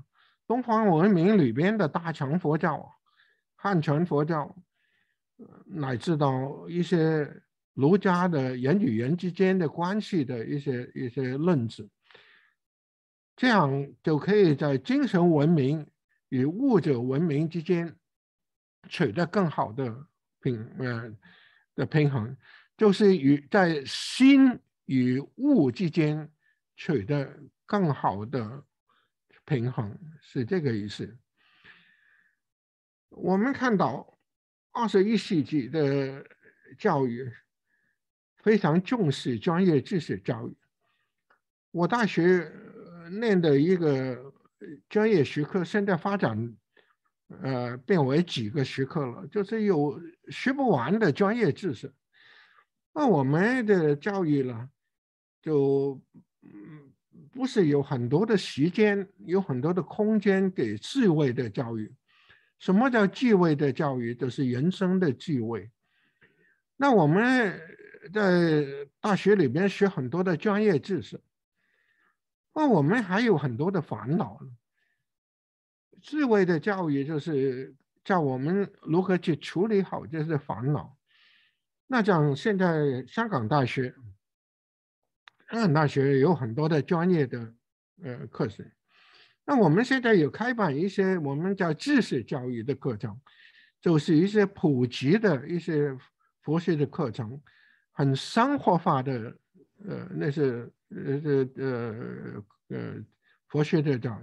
东方文明里边的大乘佛教、汉传佛教，乃至到一些儒家的人与人之间的关系的一些一些认知，这样就可以在精神文明。与物质文明之间取得更好的平呃的平衡，就是与在心与物之间取得更好的平衡，是这个意思。我们看到二十一世纪的教育非常重视专业知识教育。我大学念的一个。专业学科现在发展，呃，变为几个学科了，就是有学不完的专业知识。那我们的教育呢，就不是有很多的时间，有很多的空间给智慧的教育。什么叫智慧的教育？就是人生的智慧。那我们在大学里边学很多的专业知识。那我们还有很多的烦恼，智慧的教育就是教我们如何去处理好这些烦恼。那像现在香港大学，香港大学有很多的专业的呃课程，那我们现在有开办一些我们叫知识教育的课程，就是一些普及的一些佛学的课程，很生活化的呃那些呃，这呃呃，佛学的叫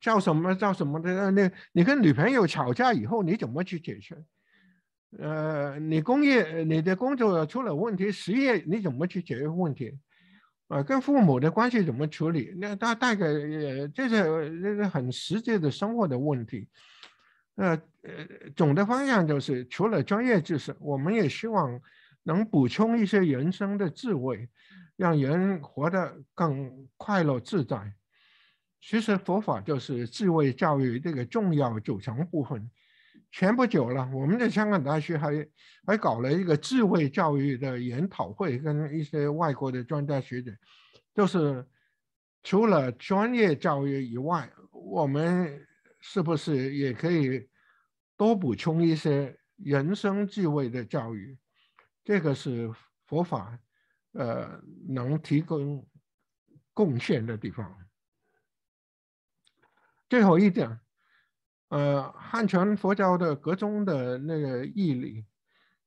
叫什么？叫什么的？那，你跟女朋友吵架以后，你怎么去解决？呃，你工业你的工作出了问题，实业你怎么去解决问题？呃，跟父母的关系怎么处理？那大大概也这是这是很实际的生活的问题。呃呃，总的方向就是除了专业知识，我们也希望能补充一些人生的智慧。让人活得更快乐自在。其实佛法就是智慧教育这个重要组成部分。前不久了，我们的香港大学还还搞了一个智慧教育的研讨会，跟一些外国的专家学者，就是除了专业教育以外，我们是不是也可以多补充一些人生智慧的教育？这个是佛法。呃，能提供贡献的地方。最后一点，呃，汉传佛教的各宗的那个义理，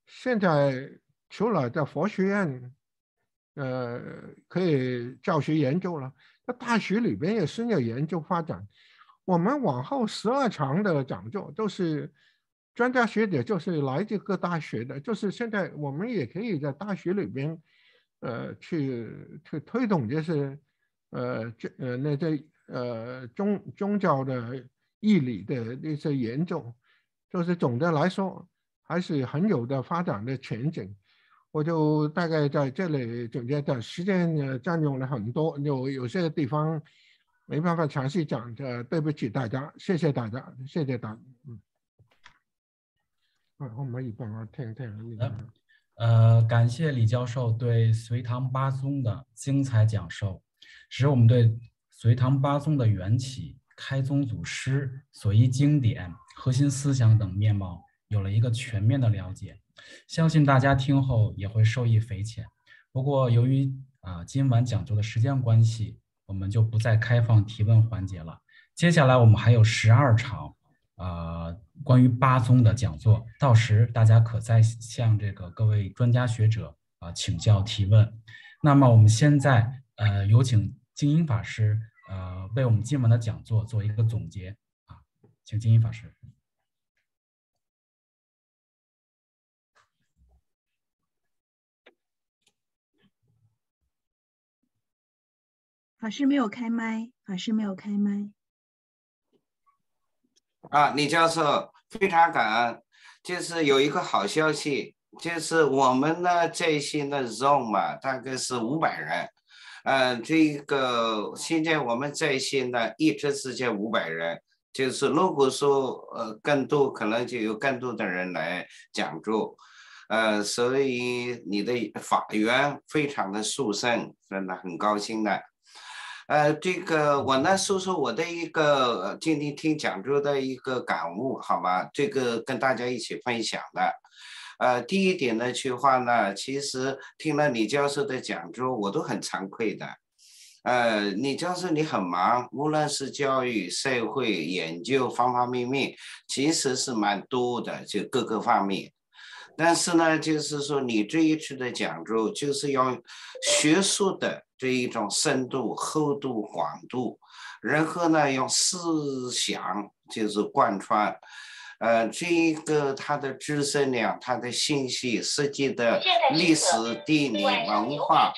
现在除了在佛学院，呃，可以教学研究了，在大学里边也深有研究发展。我们往后十二场的讲座，都是专家学者，就是来自各大学的，就是现在我们也可以在大学里边。呃，去去推动这些，呃，这呃，那这呃，宗宗教的义理的一些研究，就是总的来说还是很有的发展的前景。我就大概在这里，总结得时间占用了很多，有有些地方没办法详细讲，的，对不起大家，谢谢大家，谢谢大，嗯，啊，我没办法听听你。呃，感谢李教授对隋唐八宗的精彩讲授，使我们对隋唐八宗的缘起、开宗祖师、所依经典、核心思想等面貌有了一个全面的了解。相信大家听后也会受益匪浅。不过，由于啊今晚讲座的时间关系，我们就不再开放提问环节了。接下来我们还有十二场。呃，关于八宗的讲座，到时大家可再向这个各位专家学者啊请教提问。那么我们现在呃有请静音法师呃为我们今晚的讲座做一个总结啊，请静音法师。法师没有开麦，法师没有开麦。啊，李教授非常感恩。就是有一个好消息，就是我们呢在线的 z o n e 嘛，大概是五百人。嗯，这个现在我们在线呢一直是这五百人。就是如果说呃更多，可能就有更多的人来讲座。呃，所以你的法源非常的殊胜，真的很高兴的。呃，这个我呢说说我的一个今天听讲座的一个感悟，好吗？这个跟大家一起分享的。呃，第一点呢，句话呢，其实听了李教授的讲座，我都很惭愧的。呃，李教授你很忙，无论是教育、社会研究方方面面，其实是蛮多的，就各个方面。但是呢，就是说你这一次的讲座，就是要学术的这一种深度、厚度、广度，然后呢，用思想就是贯穿，呃，这个它的知识量、它的信息涉及的历史、地理、文化，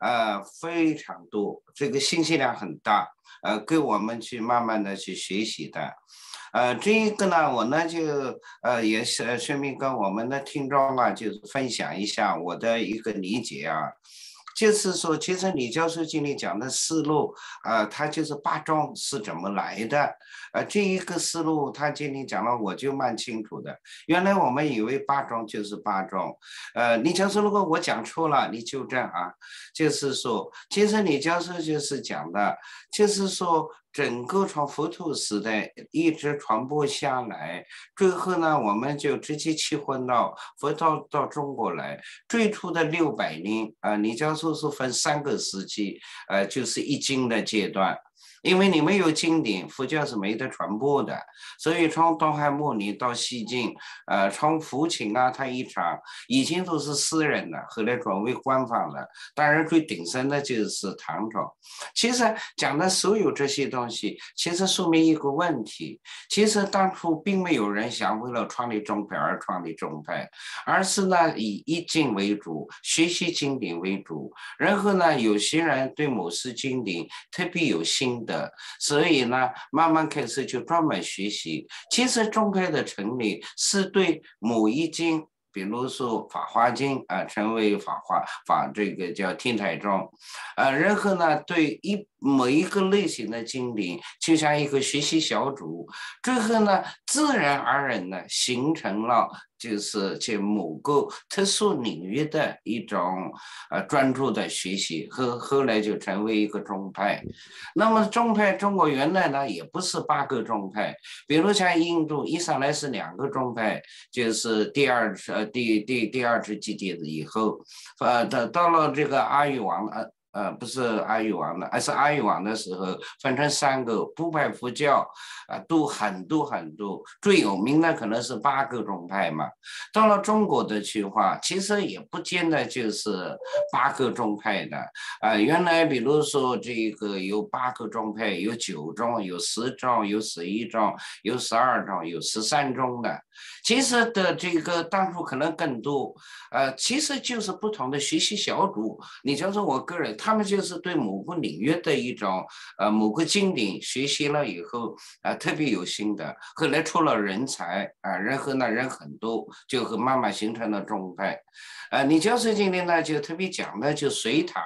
呃，非常多，这个信息量很大，呃，给我们去慢慢的去学习的。呃，这一个呢，我呢就呃也是顺便跟我们的听众啊，就是分享一下我的一个理解啊，就是说，其实李教授今天讲的思路啊，他就是八中是怎么来的呃，这一个思路他今天讲了，我就蛮清楚的。原来我们以为八中就是八中，呃，李教授如果我讲错了，你就正啊，就是说，其实李教授就是讲的，就是说。整个从佛陀时代一直传播下来，最后呢，我们就直接切换到佛陀到中国来。最初的六百年啊，假教授是分三个时期，呃，就是一经的阶段。因为你没有经典，佛教是没得传播的。所以从东汉末年到西晋，呃，从福清啊、他一场以前都是私人的，后来转为官方的。当然最鼎盛的就是唐朝。其实讲的所有这些东西，其实说明一个问题：其实当初并没有人想为了创立宗派而创立宗派，而是呢以易经为主，学习经典为主。然后呢，有些人对某些经典特别有心得。所以呢，慢慢开始就专门学习。其实中派的成立是对某一经，比如说《法华经》啊，成为法华法这个叫天台众。呃，然后呢，对一某一个类型的经典，就像一个学习小组。最后呢，自然而然的形成了。就是去某个特殊领域的一种呃专注的学习，后后来就成为一个宗派。那么宗派，中国原来呢也不是八个宗派，比如像印度，一上来是两个宗派，就是第二呃第第第二次基地的以后，呃到到了这个阿育王呃。呃，不是阿育王的，而是阿育王的时候分成三个不派佛教，啊，都很多很多，最有名的可能是八个宗派嘛。到了中国的去话，其实也不见得就是八个宗派的啊。原来比如说这个有八个宗派，有九宗，有十宗，有十一宗，有十二宗，有十三宗的，其实的这个当初可能更多。呃，其实就是不同的学习小组。你就是我个人。他们就是对某个领域的一种，呃，某个经典学习了以后，啊，特别有心的，后来出了人才，啊，然后呢，人很多，就和慢慢形成了中派，呃，李教授今天呢就特别讲的就隋唐，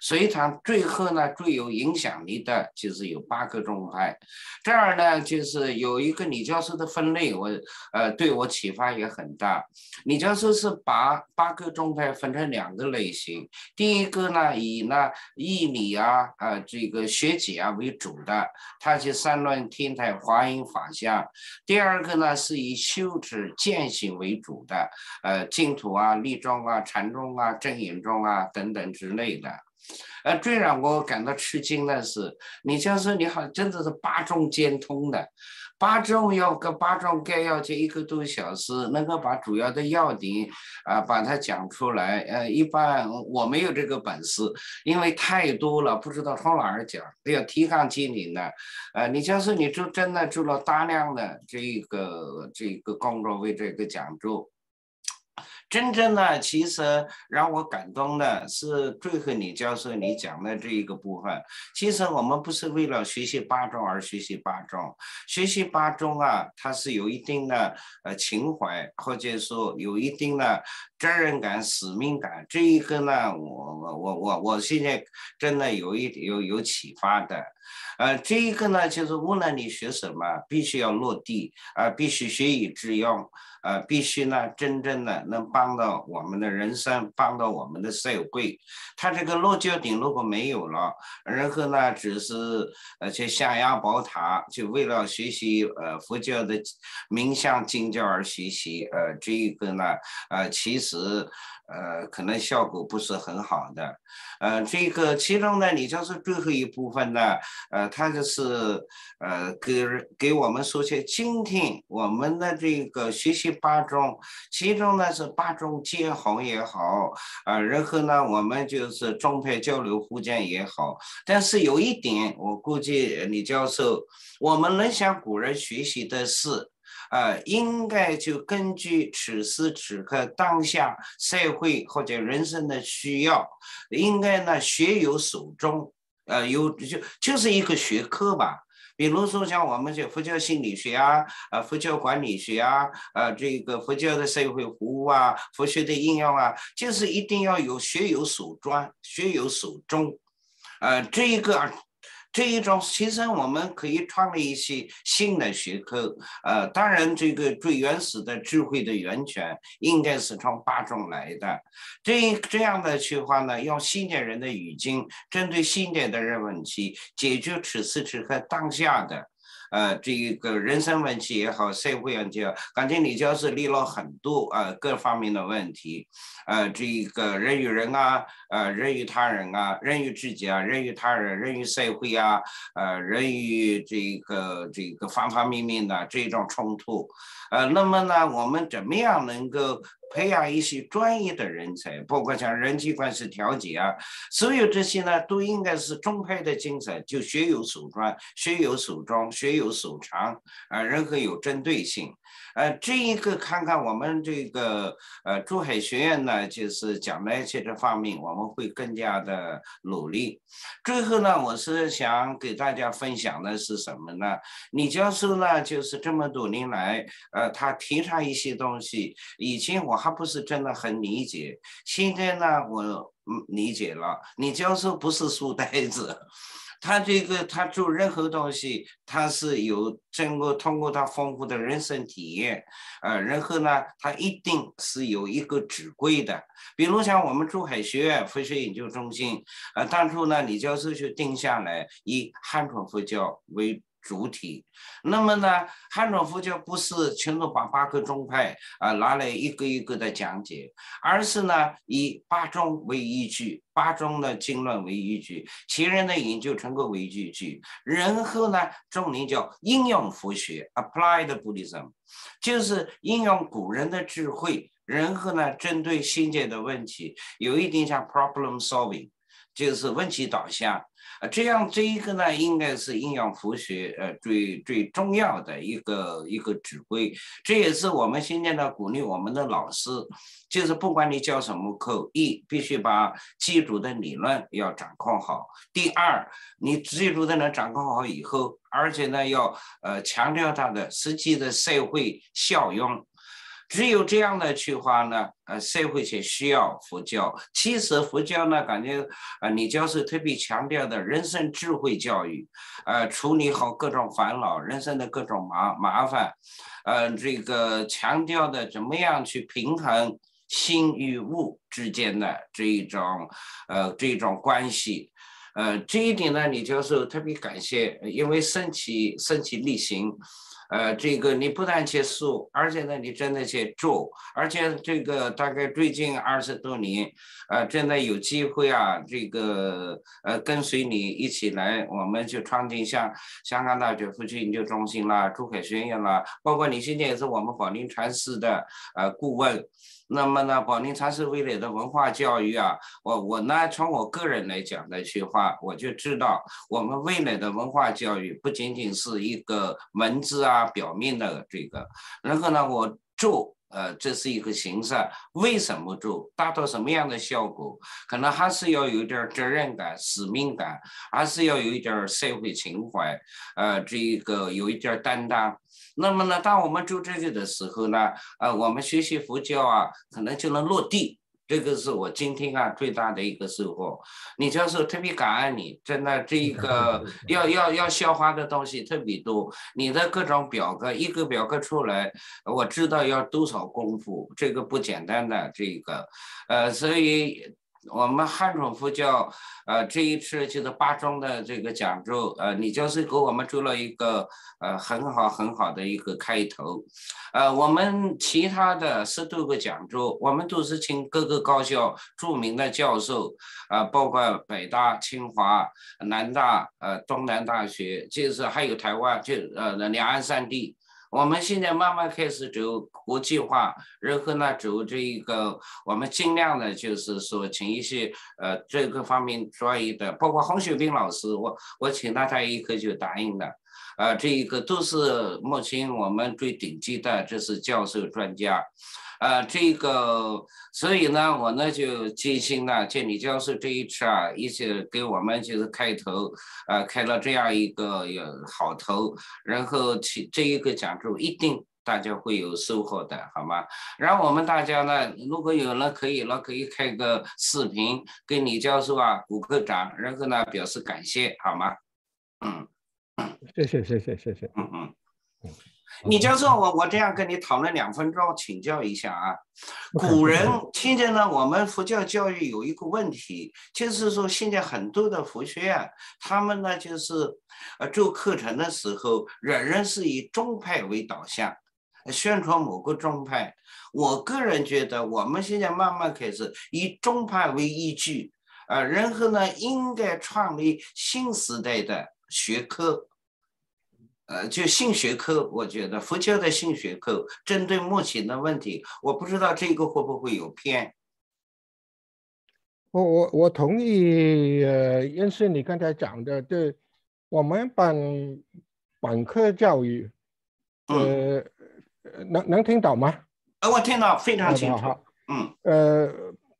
隋唐最后呢最有影响力的就是有八个宗派，这儿呢就是有一个李教授的分类，我呃对我启发也很大，李教授是把八个宗派分成两个类型，第一个呢以啊，义理啊，啊，这个学解啊为主的，它是三论天台华严法相；第二个呢是以修持践行为主的，呃，净土啊、律中啊、禅宗啊、真言中啊等等之类的。呃，最让我感到吃惊的是，你像是说，你好真的是八中兼通的。八种要跟八种概要就一个多小时，能够把主要的要点啊把它讲出来。呃，一般我没有这个本事，因为太多了，不知道从哪儿讲。要提纲挈领的，呃，你像是你做真的做了大量的这个这个工作为这个讲座。真正呢，其实让我感动的是最后李教授你讲的这一个部分。其实我们不是为了学习八中而学习八中，学习八中啊，它是有一定的呃情怀，或者说有一定的。责任感、使命感，这一个呢，我我我我我现在真的有一点有有启发的，呃，这一个呢，就是无论你学什么，必须要落地，啊，必须学以致用，啊，必须呢，真正的能帮到我们的人生，帮到我们的社会。他这个落脚点如果没有了，然后呢，只是呃，去象牙宝塔，就为了学习呃佛教的名相经教而学习，呃，这一个呢，呃，其实。是，呃，可能效果不是很好的，呃，这个其中呢，李教授最后一部分呢，呃，他就是，呃，给给我们说些今天我们的这个学习八中，其中呢是八中建行也好，啊，然后呢我们就是中派交流互鉴也好，但是有一点，我估计李教授，我们能向古人学习的是。呃，应该就根据此时此刻当下社会或者人生的需要，应该呢学有所终，呃，有就就是一个学科吧。比如说像我们这佛教心理学啊，啊，佛教管理学啊，啊，这个佛教的社会服务啊，佛学的应用啊，就是一定要有学有所专，学有所终。啊，这一个。这一种，其实我们可以创立一些新的学科，呃，当然这个最原始的智慧的源泉应该是从八种来的。这一这样的去话呢，用新代人的语境，针对新代的人问题，解决此时此刻当下的。呃，这一个人生问题也好，社会问题啊，感情你就是立了很多呃各方面的问题，呃，这个人与人啊，呃，人与他人啊，人与自己啊，人与他人，人与社会啊，呃，人与这个这个方方面面的这种冲突，呃，那么呢，我们怎么样能够？培养一些专业的人才，包括像人际关系调节啊，所有这些呢，都应该是中派的精彩，就学有所专，学有所专，学有所长啊，任何有针对性。呃，这一个看看我们这个呃珠海学院呢，就是讲的一些这方面，我们会更加的努力。最后呢，我是想给大家分享的是什么呢？李教授呢，就是这么多年来，呃，他提倡一些东西，以前我还不是真的很理解，现在呢，我理解了。李教授不是书呆子。他这个，他做任何东西，他是有经过通过他丰富的人生体验，啊，然后呢，他一定是有一个指归的。比如像我们珠海学院佛学研究中心，啊，当初呢，李教授就定下来以汉传佛教为。主体，那么呢，汉传佛教不是全部把八个宗派啊拿来一个一个的讲解，而是呢以八宗为依据，八宗的经论为依据，前人的研究成果为依据，然后呢，重点叫应用佛学 （Applied Buddhism），就是应用古人的智慧，然后呢，针对现在的问题，有一点像 problem solving。就是问题导向，啊，这样这一个呢，应该是阴阳佛学呃最最重要的一个一个指挥，这也是我们现在的鼓励我们的老师，就是不管你教什么课，一必须把基础的理论要掌控好。第二，你基础的能掌控好以后，而且呢要呃强调它的实际的社会效用。只有这样的去话呢，呃，社会才需要佛教。其实佛教呢，感觉呃，李教授特别强调的人生智慧教育，呃，处理好各种烦恼、人生的各种麻麻烦，呃，这个强调的怎么样去平衡心与物之间的这一种，呃，这种关系，呃，这一点呢，李教授特别感谢，因为身体身体力行。呃，这个你不但去诉，而且呢，你真的去住，而且这个大概最近二十多年，呃，真的有机会啊，这个呃，跟随你一起来，我们就创建像香港大学夫妻研究中心啦，珠海学院啦，包括你现在也是我们广林禅寺的呃顾问。那么呢，保定禅师未来的文化教育啊，我我呢，从我个人来讲的去话，我就知道我们未来的文化教育不仅仅是一个文字啊，表面的这个。然后呢，我做，呃，这是一个形式，为什么做，达到什么样的效果，可能还是要有一点责任感、使命感，还是要有一点社会情怀，呃，这一个有一点担当。那么呢，当我们住这里的时候呢，呃，我们学习佛教啊，可能就能落地。这个是我今天啊最大的一个收获。李教授特别感恩你，真的，这一个 要要要消化的东西特别多。你的各种表格，一个表格出来，我知道要多少功夫，这个不简单的。这个，呃，所以。我们汉中佛教，呃，这一次就是八中的这个讲座，呃，你就是给我们做了一个呃很好很好的一个开头，呃，我们其他的十多个讲座，我们都是请各个高校著名的教授，啊，包括北大、清华、南大、呃，东南大学，就是还有台湾，就呃两岸三地。我们现在慢慢开始走国际化，然后呢，走这一个，我们尽量的就是说请一些呃这个方面专业的，包括洪雪冰老师，我我请他他一个就答应了。啊，这一个都是目前我们最顶级的，这是教授专家，啊，这个，所以呢，我呢就精心呢，借李教授这一次啊，一起给我们就是开头，啊，开了这样一个有好头，然后这这一个讲座一定大家会有收获的，好吗？然后我们大家呢，如果有了可以了，可以开个视频跟李教授啊、鼓个掌，然后呢表示感谢，好吗？嗯。谢谢谢谢谢谢，嗯嗯嗯，你教授我，我这样跟你讨论两分钟，请教一下啊。古人现在呢，我们佛教教育有一个问题，就是说现在很多的佛学院，他们呢就是呃做课程的时候，仍然是以宗派为导向，宣传某个宗派。我个人觉得，我们现在慢慢开始以宗派为依据，啊，然后呢，应该创立新时代的学科。呃，就性学科，我觉得佛教的性学科针对目前的问题，我不知道这个会不会有偏。我我我同意，呃，认识你刚才讲的，对，我们本本科教育，嗯，能能听到吗？呃，我听到非常清楚。嗯，呃，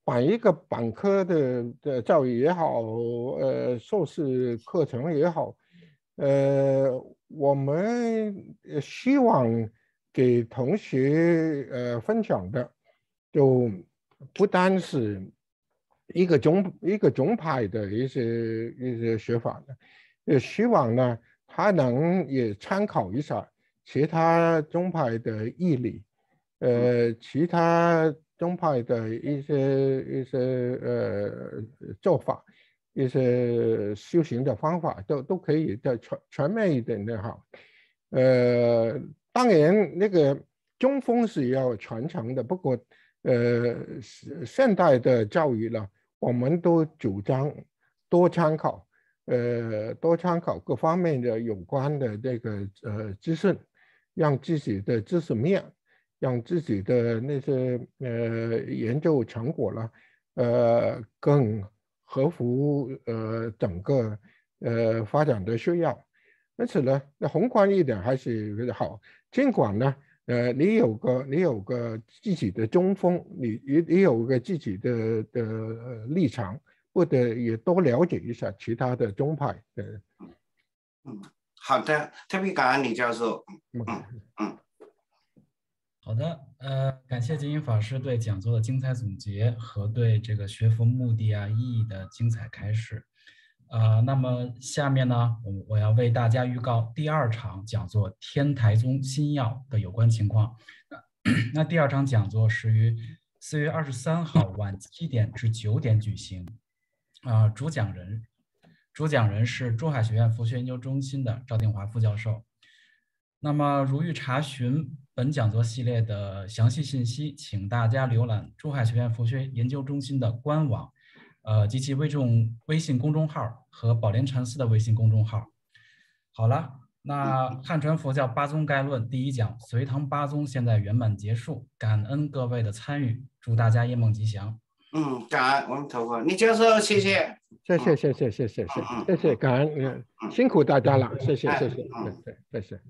办一个本科的的教育也好，呃，硕士课程也好，呃。我们希望给同学呃分享的，就不单是一个中一个宗派的一些一些学法的，也希望呢他能也参考一下其他宗派的义理，呃，其他宗派的一些一些呃做法。一些修行的方法都都可以，再全全面一点的哈。呃，当然那个中风是要传承的，不过呃，现代的教育呢，我们都主张多参考，呃，多参考各方面的有关的这个呃资讯，让自己的知识面，让自己的那些呃研究成果了，呃更。合乎呃整个呃发展的需要，因此呢，那宏观一点还是比较好。尽管呢，呃，你有个你有个自己的中锋，你你你有个自己的的立场，或者也多了解一下其他的宗派的。嗯，好的，特别感恩李教授。嗯嗯嗯。好的，呃，感谢金英法师对讲座的精彩总结和对这个学佛目的啊意义的精彩开始。呃，那么下面呢，我我要为大家预告第二场讲座《天台宗新药》的有关情况。那第二场讲座是于四月二十三号 晚七点至九点举行，啊，主讲人主讲人是珠海学院佛学研究中心的赵定华副教授。那么，如欲查询。本讲座系列的详细信息，请大家浏览珠海学院佛学研究中心的官网，呃及其微众微信公众号和宝莲禅寺的微信公众号。好了，那《汉传佛教八宗概论》第一讲《隋唐八宗》现在圆满结束，感恩各位的参与，祝大家夜梦吉祥。嗯，感恩我们头发，李教授，谢谢，谢谢，谢谢，谢谢，谢谢，谢谢，感恩，嗯，辛苦大家了，谢谢，谢谢，对对，谢谢。